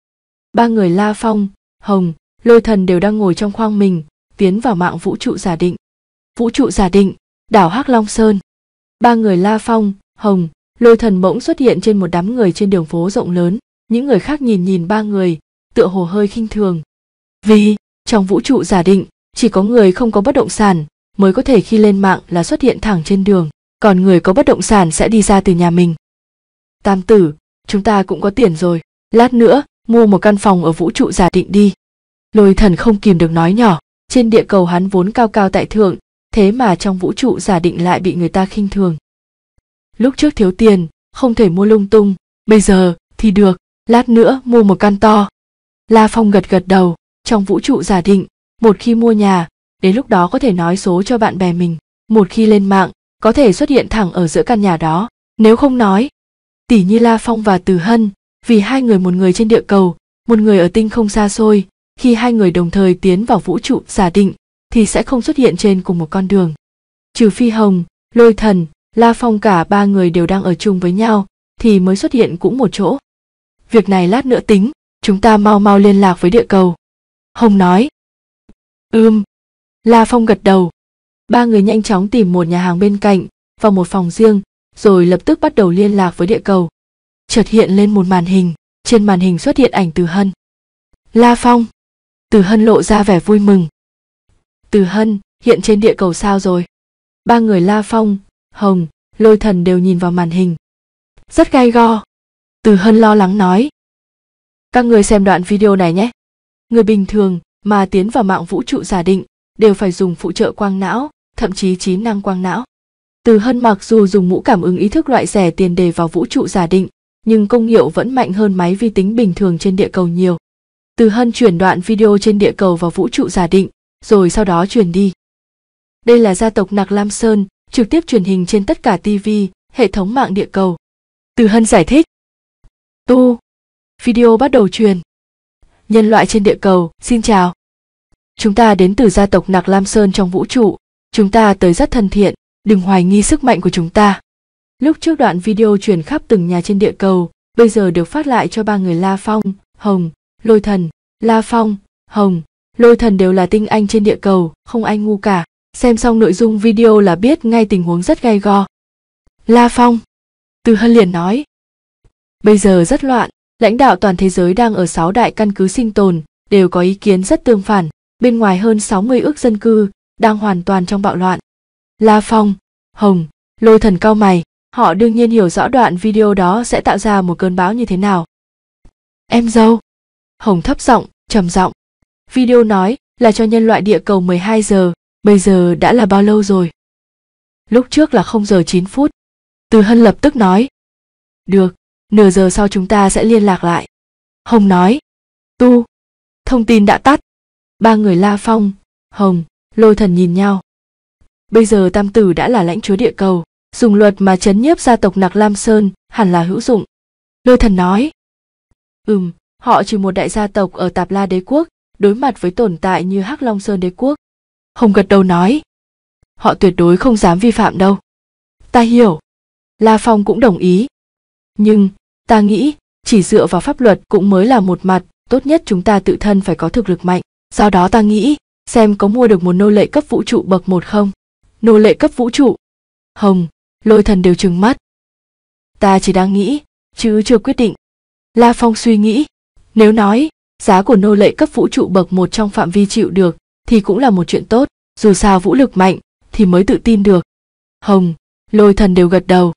Ba người La Phong, Hồng, lôi thần đều đang ngồi trong khoang mình tiến vào mạng vũ trụ giả định vũ trụ giả định đảo hắc long sơn ba người la phong hồng lôi thần bỗng xuất hiện trên một đám người trên đường phố rộng lớn những người khác nhìn nhìn ba người tựa hồ hơi khinh thường vì trong vũ trụ giả định chỉ có người không có bất động sản mới có thể khi lên mạng là xuất hiện thẳng trên đường còn người có bất động sản sẽ đi ra từ nhà mình tam tử chúng ta cũng có tiền rồi lát nữa mua một căn phòng ở vũ trụ giả định đi lôi thần không kìm được nói nhỏ trên địa cầu hắn vốn cao cao tại thượng thế mà trong vũ trụ giả định lại bị người ta khinh thường lúc trước thiếu tiền không thể mua lung tung bây giờ thì được lát nữa mua một căn to la phong gật gật đầu trong vũ trụ giả định một khi mua nhà đến lúc đó có thể nói số cho bạn bè mình một khi lên mạng có thể xuất hiện thẳng ở giữa căn nhà đó nếu không nói tỷ như la phong và từ hân vì hai người một người trên địa cầu một người ở tinh không xa xôi khi hai người đồng thời tiến vào vũ trụ giả định thì sẽ không xuất hiện trên cùng một con đường trừ phi hồng lôi thần la phong cả ba người đều đang ở chung với nhau thì mới xuất hiện cũng một chỗ việc này lát nữa tính chúng ta mau mau liên lạc với địa cầu hồng nói ưm la phong gật đầu ba người nhanh chóng tìm một nhà hàng bên cạnh vào một phòng riêng rồi lập tức bắt đầu liên lạc với địa cầu chợt hiện lên một màn hình trên màn hình xuất hiện ảnh từ hân la phong từ hân lộ ra vẻ vui mừng từ hân hiện trên địa cầu sao rồi ba người la phong hồng lôi thần đều nhìn vào màn hình rất gay go từ hân lo lắng nói các người xem đoạn video này nhé người bình thường mà tiến vào mạng vũ trụ giả định đều phải dùng phụ trợ quang não thậm chí trí năng quang não từ hân mặc dù dùng mũ cảm ứng ý thức loại rẻ tiền đề vào vũ trụ giả định nhưng công hiệu vẫn mạnh hơn máy vi tính bình thường trên địa cầu nhiều từ hân chuyển đoạn video trên địa cầu vào vũ trụ giả định rồi sau đó truyền đi đây là gia tộc Nặc lam sơn trực tiếp truyền hình trên tất cả tv hệ thống mạng địa cầu từ hân giải thích tu video bắt đầu truyền nhân loại trên địa cầu xin chào chúng ta đến từ gia tộc Nặc lam sơn trong vũ trụ chúng ta tới rất thân thiện đừng hoài nghi sức mạnh của chúng ta lúc trước đoạn video truyền khắp từng nhà trên địa cầu bây giờ được phát lại cho ba người la phong hồng lôi thần la phong hồng lôi thần đều là tinh anh trên địa cầu không ai ngu cả xem xong nội dung video là biết ngay tình huống rất gay go la phong từ hân liền nói bây giờ rất loạn lãnh đạo toàn thế giới đang ở sáu đại căn cứ sinh tồn đều có ý kiến rất tương phản bên ngoài hơn 60 ước dân cư đang hoàn toàn trong bạo loạn la phong hồng lôi thần cao mày họ đương nhiên hiểu rõ đoạn video đó sẽ tạo ra một cơn bão như thế nào em dâu Hồng thấp giọng, trầm giọng. Video nói là cho nhân loại địa cầu 12 giờ, bây giờ đã là bao lâu rồi? Lúc trước là 0 giờ 9 phút. Từ Hân lập tức nói. Được, nửa giờ sau chúng ta sẽ liên lạc lại. Hồng nói. Tu. Thông tin đã tắt. Ba người La Phong, Hồng, Lôi Thần nhìn nhau. Bây giờ Tam Tử đã là lãnh chúa địa cầu, dùng luật mà chấn nhiếp gia tộc Nặc Lam Sơn hẳn là hữu dụng. Lôi Thần nói. Ừm, Họ chỉ một đại gia tộc ở Tạp La đế quốc, đối mặt với tồn tại như Hắc Long Sơn đế quốc. Hồng gật đầu nói. Họ tuyệt đối không dám vi phạm đâu. Ta hiểu. La Phong cũng đồng ý. Nhưng, ta nghĩ, chỉ dựa vào pháp luật cũng mới là một mặt, tốt nhất chúng ta tự thân phải có thực lực mạnh. Do đó ta nghĩ, xem có mua được một nô lệ cấp vũ trụ bậc một không. Nô lệ cấp vũ trụ. Hồng, lôi thần đều trừng mắt. Ta chỉ đang nghĩ, chứ chưa quyết định. La Phong suy nghĩ, nếu nói, giá của nô lệ cấp vũ trụ bậc một trong phạm vi chịu được thì cũng là một chuyện tốt, dù sao vũ lực mạnh thì mới tự tin được. Hồng, lôi thần đều gật đầu.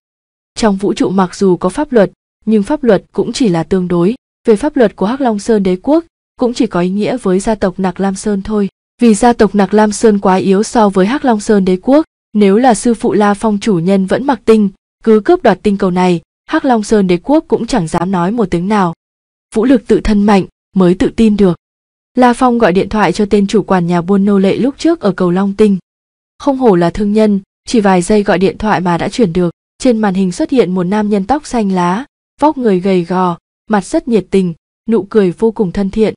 Trong vũ trụ mặc dù có pháp luật, nhưng pháp luật cũng chỉ là tương đối. Về pháp luật của Hắc Long Sơn đế quốc cũng chỉ có ý nghĩa với gia tộc Nạc Lam Sơn thôi. Vì gia tộc Nạc Lam Sơn quá yếu so với Hắc Long Sơn đế quốc, nếu là sư phụ La Phong chủ nhân vẫn mặc tinh, cứ cướp đoạt tinh cầu này, Hắc Long Sơn đế quốc cũng chẳng dám nói một tiếng nào vũ lực tự thân mạnh mới tự tin được la phong gọi điện thoại cho tên chủ quản nhà buôn nô lệ lúc trước ở cầu long tinh không hổ là thương nhân chỉ vài giây gọi điện thoại mà đã chuyển được trên màn hình xuất hiện một nam nhân tóc xanh lá vóc người gầy gò mặt rất nhiệt tình nụ cười vô cùng thân thiện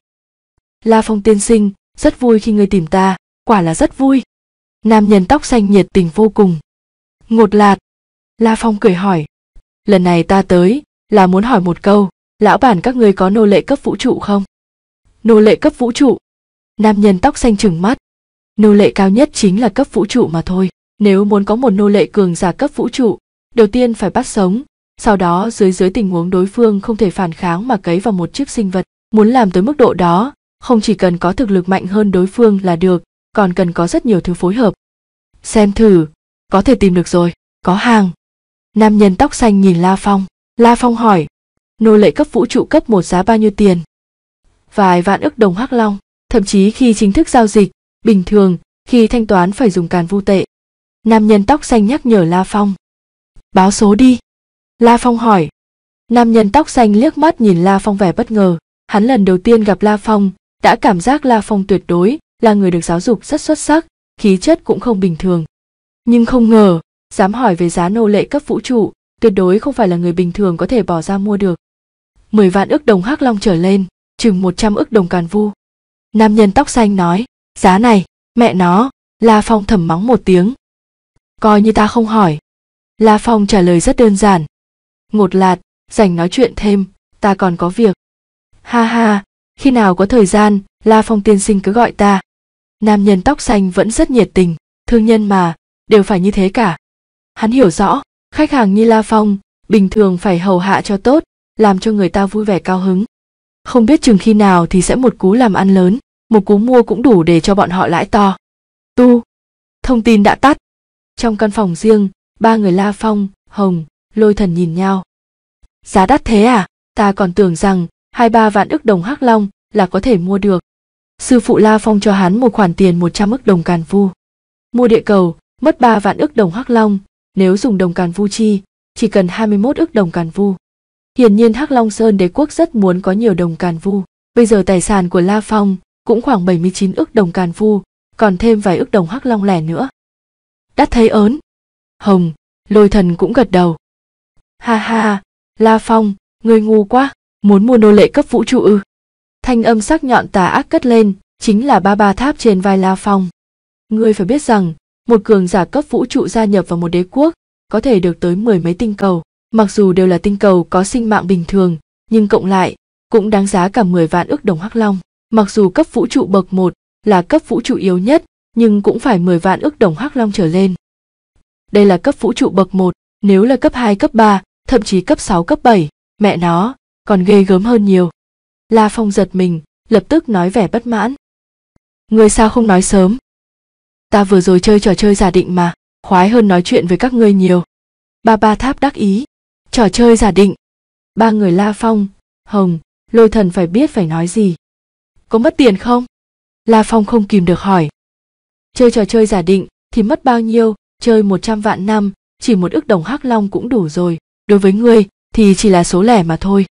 la phong tiên sinh rất vui khi người tìm ta quả là rất vui nam nhân tóc xanh nhiệt tình vô cùng ngột lạt la phong cười hỏi lần này ta tới là muốn hỏi một câu lão bản các người có nô lệ cấp vũ trụ không nô lệ cấp vũ trụ nam nhân tóc xanh trừng mắt nô lệ cao nhất chính là cấp vũ trụ mà thôi nếu muốn có một nô lệ cường giả cấp vũ trụ đầu tiên phải bắt sống sau đó dưới dưới tình huống đối phương không thể phản kháng mà cấy vào một chiếc sinh vật muốn làm tới mức độ đó không chỉ cần có thực lực mạnh hơn đối phương là được còn cần có rất nhiều thứ phối hợp xem thử có thể tìm được rồi có hàng nam nhân tóc xanh nhìn la phong la phong hỏi nô lệ cấp vũ trụ cấp một giá bao nhiêu tiền vài vạn ức đồng hắc long thậm chí khi chính thức giao dịch bình thường khi thanh toán phải dùng càn vu tệ nam nhân tóc xanh nhắc nhở la phong báo số đi la phong hỏi nam nhân tóc xanh liếc mắt nhìn la phong vẻ bất ngờ hắn lần đầu tiên gặp la phong đã cảm giác la phong tuyệt đối là người được giáo dục rất xuất sắc khí chất cũng không bình thường nhưng không ngờ dám hỏi về giá nô lệ cấp vũ trụ tuyệt đối không phải là người bình thường có thể bỏ ra mua được 10 vạn ước đồng hắc long trở lên, chừng 100 ước đồng càn vu. Nam nhân tóc xanh nói, giá này, mẹ nó, La Phong thầm mắng một tiếng. Coi như ta không hỏi. La Phong trả lời rất đơn giản. Ngột lạt, dành nói chuyện thêm, ta còn có việc. Ha ha, khi nào có thời gian, La Phong tiên sinh cứ gọi ta. Nam nhân tóc xanh vẫn rất nhiệt tình, thương nhân mà, đều phải như thế cả. Hắn hiểu rõ, khách hàng như La Phong, bình thường phải hầu hạ cho tốt, làm cho người ta vui vẻ cao hứng. Không biết chừng khi nào thì sẽ một cú làm ăn lớn, một cú mua cũng đủ để cho bọn họ lãi to. Tu, thông tin đã tắt. Trong căn phòng riêng, ba người La Phong, Hồng, Lôi Thần nhìn nhau. Giá đắt thế à? Ta còn tưởng rằng hai ba vạn ức đồng hắc long là có thể mua được. Sư phụ La Phong cho hắn một khoản tiền 100 ức đồng càn vu. Mua địa cầu, mất 3 vạn ức đồng hắc long, nếu dùng đồng càn vu chi, chỉ cần 21 ức đồng càn vu. Hiển nhiên Hắc Long Sơn đế quốc rất muốn có nhiều đồng càn vu. Bây giờ tài sản của La Phong cũng khoảng 79 ức đồng càn vu, còn thêm vài ức đồng Hắc Long lẻ nữa. đã thấy ớn. Hồng, lôi thần cũng gật đầu. Ha ha, La Phong, người ngu quá, muốn mua nô lệ cấp vũ trụ ư. Thanh âm sắc nhọn tà ác cất lên, chính là ba ba tháp trên vai La Phong. Ngươi phải biết rằng, một cường giả cấp vũ trụ gia nhập vào một đế quốc, có thể được tới mười mấy tinh cầu. Mặc dù đều là tinh cầu có sinh mạng bình thường, nhưng cộng lại cũng đáng giá cả 10 vạn ước đồng hắc long. Mặc dù cấp vũ trụ bậc 1 là cấp vũ trụ yếu nhất, nhưng cũng phải 10 vạn ước đồng hắc long trở lên. Đây là cấp vũ trụ bậc 1, nếu là cấp 2 cấp 3, thậm chí cấp 6 cấp 7, mẹ nó, còn ghê gớm hơn nhiều. La Phong giật mình, lập tức nói vẻ bất mãn. Người sao không nói sớm? Ta vừa rồi chơi trò chơi giả định mà, khoái hơn nói chuyện với các ngươi nhiều. Ba ba tháp đắc ý, trò chơi giả định ba người la phong hồng lôi thần phải biết phải nói gì có mất tiền không la phong không kìm được hỏi chơi trò chơi giả định thì mất bao nhiêu chơi một trăm vạn năm chỉ một ức đồng hắc long cũng đủ rồi đối với ngươi thì chỉ là số lẻ mà thôi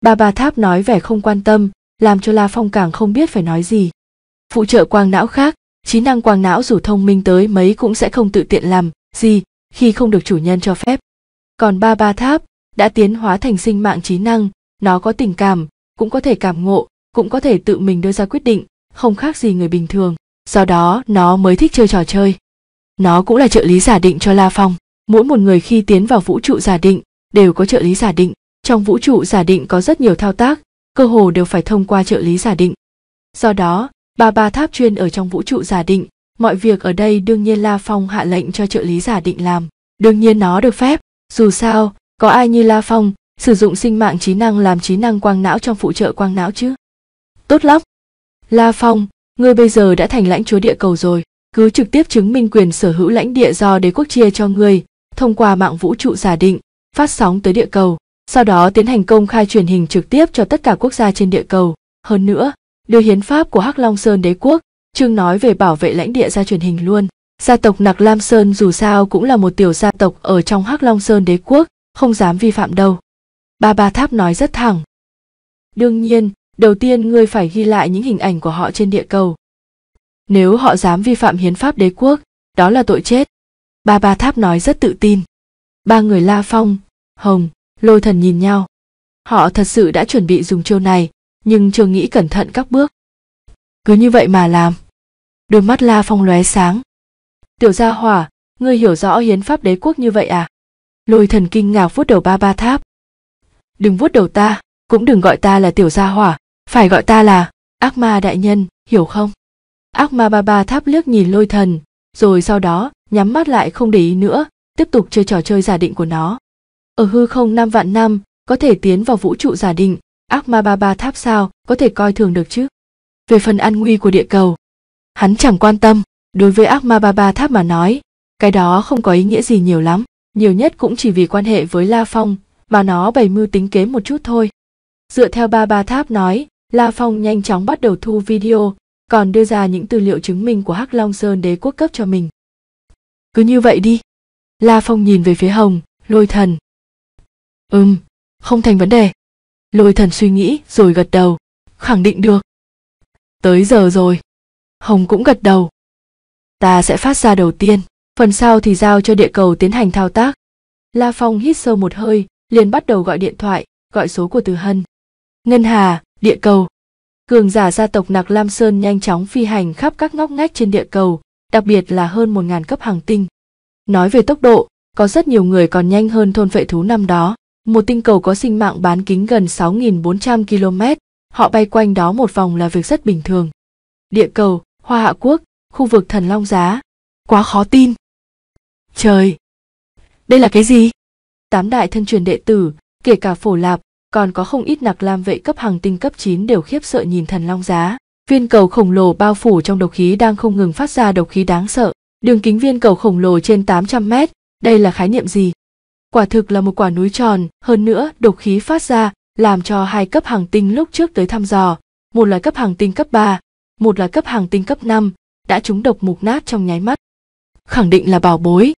ba ba tháp nói vẻ không quan tâm làm cho la phong càng không biết phải nói gì phụ trợ quang não khác trí năng quang não dù thông minh tới mấy cũng sẽ không tự tiện làm gì khi không được chủ nhân cho phép còn ba ba tháp đã tiến hóa thành sinh mạng trí năng nó có tình cảm cũng có thể cảm ngộ cũng có thể tự mình đưa ra quyết định không khác gì người bình thường do đó nó mới thích chơi trò chơi nó cũng là trợ lý giả định cho la phong mỗi một người khi tiến vào vũ trụ giả định đều có trợ lý giả định trong vũ trụ giả định có rất nhiều thao tác cơ hồ đều phải thông qua trợ lý giả định do đó ba ba tháp chuyên ở trong vũ trụ giả định mọi việc ở đây đương nhiên la phong hạ lệnh cho trợ lý giả định làm đương nhiên nó được phép dù sao có ai như la phong sử dụng sinh mạng trí năng làm trí năng quang não trong phụ trợ quang não chứ tốt lắm la phong ngươi bây giờ đã thành lãnh chúa địa cầu rồi cứ trực tiếp chứng minh quyền sở hữu lãnh địa do đế quốc chia cho ngươi thông qua mạng vũ trụ giả định phát sóng tới địa cầu sau đó tiến hành công khai truyền hình trực tiếp cho tất cả quốc gia trên địa cầu hơn nữa đưa hiến pháp của hắc long sơn đế quốc chương nói về bảo vệ lãnh địa ra truyền hình luôn Gia tộc Nặc Lam Sơn dù sao cũng là một tiểu gia tộc ở trong Hắc Long Sơn đế quốc, không dám vi phạm đâu. Ba Ba Tháp nói rất thẳng. Đương nhiên, đầu tiên ngươi phải ghi lại những hình ảnh của họ trên địa cầu. Nếu họ dám vi phạm hiến pháp đế quốc, đó là tội chết. Ba Ba Tháp nói rất tự tin. Ba người La Phong, Hồng, Lôi Thần nhìn nhau. Họ thật sự đã chuẩn bị dùng chiêu này, nhưng chưa nghĩ cẩn thận các bước. Cứ như vậy mà làm. Đôi mắt La Phong lóe sáng, tiểu gia hỏa ngươi hiểu rõ hiến pháp đế quốc như vậy à lôi thần kinh ngạc vuốt đầu ba ba tháp đừng vuốt đầu ta cũng đừng gọi ta là tiểu gia hỏa phải gọi ta là ác ma đại nhân hiểu không ác ma ba ba tháp liếc nhìn lôi thần rồi sau đó nhắm mắt lại không để ý nữa tiếp tục chơi trò chơi giả định của nó ở hư không năm vạn năm có thể tiến vào vũ trụ giả định ác ma ba ba tháp sao có thể coi thường được chứ về phần an nguy của địa cầu hắn chẳng quan tâm đối với ác ma ba ba tháp mà nói cái đó không có ý nghĩa gì nhiều lắm nhiều nhất cũng chỉ vì quan hệ với la phong mà nó bày mưu tính kế một chút thôi dựa theo ba ba tháp nói la phong nhanh chóng bắt đầu thu video còn đưa ra những tư liệu chứng minh của hắc long sơn đế quốc cấp cho mình cứ như vậy đi la phong nhìn về phía hồng lôi thần ừm không thành vấn đề lôi thần suy nghĩ rồi gật đầu khẳng định được tới giờ rồi hồng cũng gật đầu ta sẽ phát ra đầu tiên phần sau thì giao cho địa cầu tiến hành thao tác la phong hít sâu một hơi liền bắt đầu gọi điện thoại gọi số của từ hân ngân hà địa cầu cường giả gia tộc nặc lam sơn nhanh chóng phi hành khắp các ngóc ngách trên địa cầu đặc biệt là hơn một ngàn cấp hàng tinh nói về tốc độ có rất nhiều người còn nhanh hơn thôn vệ thú năm đó một tinh cầu có sinh mạng bán kính gần sáu nghìn bốn trăm km, họ bay quanh đó một vòng là việc rất bình thường. Địa cầu, Hoa Hạ Quốc, khu vực thần long giá quá khó tin trời đây là cái gì tám đại thân truyền đệ tử kể cả phổ lạp còn có không ít nặc lam vệ cấp hàng tinh cấp 9 đều khiếp sợ nhìn thần long giá viên cầu khổng lồ bao phủ trong độc khí đang không ngừng phát ra độc khí đáng sợ đường kính viên cầu khổng lồ trên 800 mét đây là khái niệm gì quả thực là một quả núi tròn hơn nữa độc khí phát ra làm cho hai cấp hàng tinh lúc trước tới thăm dò một là cấp hàng tinh cấp 3, một là cấp hàng tinh cấp 5, đã trúng độc mục nát trong nháy mắt khẳng định là bảo bối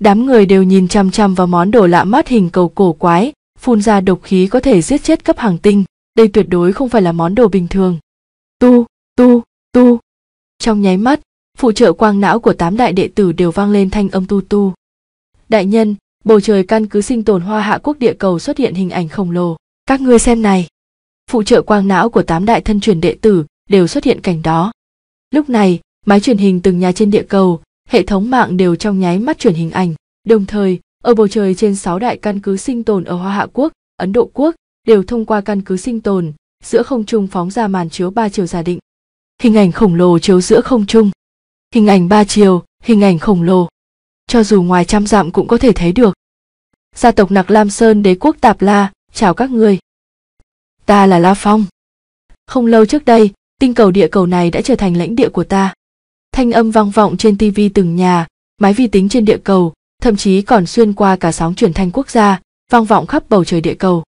đám người đều nhìn chăm chăm vào món đồ lạ mắt hình cầu cổ quái phun ra độc khí có thể giết chết cấp hàng tinh đây tuyệt đối không phải là món đồ bình thường tu tu tu trong nháy mắt phụ trợ quang não của tám đại đệ tử đều vang lên thanh âm tu tu đại nhân bầu trời căn cứ sinh tồn hoa hạ quốc địa cầu xuất hiện hình ảnh khổng lồ các ngươi xem này phụ trợ quang não của tám đại thân truyền đệ tử đều xuất hiện cảnh đó lúc này máy truyền hình từng nhà trên địa cầu, hệ thống mạng đều trong nháy mắt truyền hình ảnh. Đồng thời, ở bầu trời trên sáu đại căn cứ sinh tồn ở Hoa Hạ Quốc, Ấn Độ Quốc đều thông qua căn cứ sinh tồn, giữa không trung phóng ra màn chiếu ba chiều giả định. Hình ảnh khổng lồ chiếu giữa không trung. Hình ảnh ba chiều, hình ảnh khổng lồ. Cho dù ngoài trăm dặm cũng có thể thấy được. Gia tộc Nặc Lam Sơn đế quốc Tạp La, chào các người. Ta là La Phong. Không lâu trước đây, tinh cầu địa cầu này đã trở thành lãnh địa của ta thanh âm vang vọng trên TV từng nhà, máy vi tính trên địa cầu, thậm chí còn xuyên qua cả sóng truyền thanh quốc gia, vang vọng khắp bầu trời địa cầu.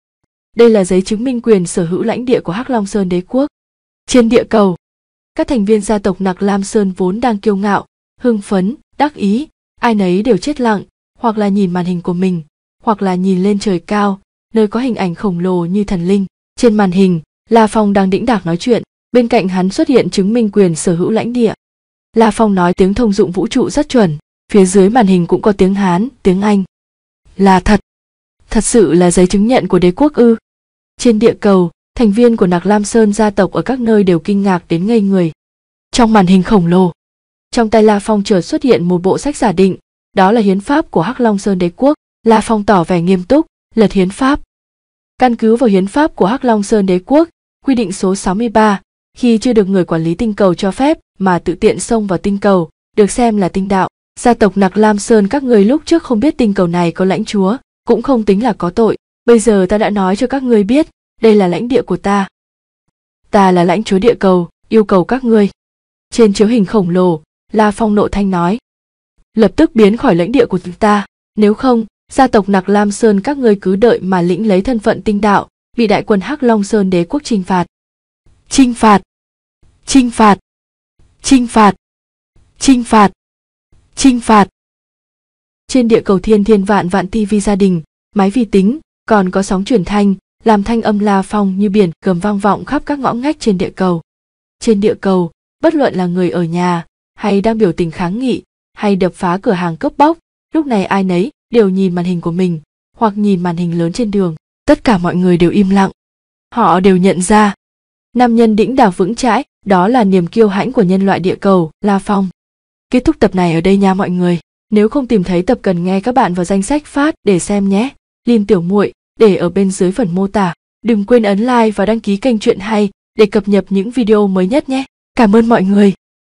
Đây là giấy chứng minh quyền sở hữu lãnh địa của Hắc Long Sơn đế quốc. Trên địa cầu, các thành viên gia tộc Nặc Lam Sơn vốn đang kiêu ngạo, hưng phấn, đắc ý, ai nấy đều chết lặng, hoặc là nhìn màn hình của mình, hoặc là nhìn lên trời cao, nơi có hình ảnh khổng lồ như thần linh. Trên màn hình, La Phong đang đĩnh đạc nói chuyện, bên cạnh hắn xuất hiện chứng minh quyền sở hữu lãnh địa. La Phong nói tiếng thông dụng vũ trụ rất chuẩn, phía dưới màn hình cũng có tiếng Hán, tiếng Anh. Là thật. Thật sự là giấy chứng nhận của đế quốc ư. Trên địa cầu, thành viên của Nạc Lam Sơn gia tộc ở các nơi đều kinh ngạc đến ngây người. Trong màn hình khổng lồ, trong tay La Phong chợt xuất hiện một bộ sách giả định, đó là hiến pháp của Hắc Long Sơn đế quốc. La Phong tỏ vẻ nghiêm túc, lật hiến pháp. Căn cứ vào hiến pháp của Hắc Long Sơn đế quốc, quy định số 63, khi chưa được người quản lý tinh cầu cho phép mà tự tiện xông vào tinh cầu, được xem là tinh đạo. Gia tộc Nặc Lam Sơn các người lúc trước không biết tinh cầu này có lãnh chúa, cũng không tính là có tội, bây giờ ta đã nói cho các ngươi biết, đây là lãnh địa của ta. Ta là lãnh chúa địa cầu, yêu cầu các ngươi. Trên chiếu hình khổng lồ, La Phong nộ thanh nói. Lập tức biến khỏi lãnh địa của chúng ta, nếu không, gia tộc Nặc Lam Sơn các ngươi cứ đợi mà lĩnh lấy thân phận tinh đạo, bị đại quân Hắc Long Sơn đế quốc trinh phạt chinh phạt chinh phạt chinh phạt chinh phạt chinh phạt trên địa cầu thiên thiên vạn vạn tivi gia đình máy vi tính còn có sóng truyền thanh làm thanh âm la phong như biển gầm vang vọng khắp các ngõ ngách trên địa cầu trên địa cầu bất luận là người ở nhà hay đang biểu tình kháng nghị hay đập phá cửa hàng cướp bóc lúc này ai nấy đều nhìn màn hình của mình hoặc nhìn màn hình lớn trên đường tất cả mọi người đều im lặng họ đều nhận ra nam nhân đĩnh đạc vững chãi, đó là niềm kiêu hãnh của nhân loại địa cầu, La Phong. Kết thúc tập này ở đây nha mọi người. Nếu không tìm thấy tập cần nghe các bạn vào danh sách phát để xem nhé. Liên tiểu muội để ở bên dưới phần mô tả. Đừng quên ấn like và đăng ký kênh chuyện hay để cập nhật những video mới nhất nhé. Cảm ơn mọi người.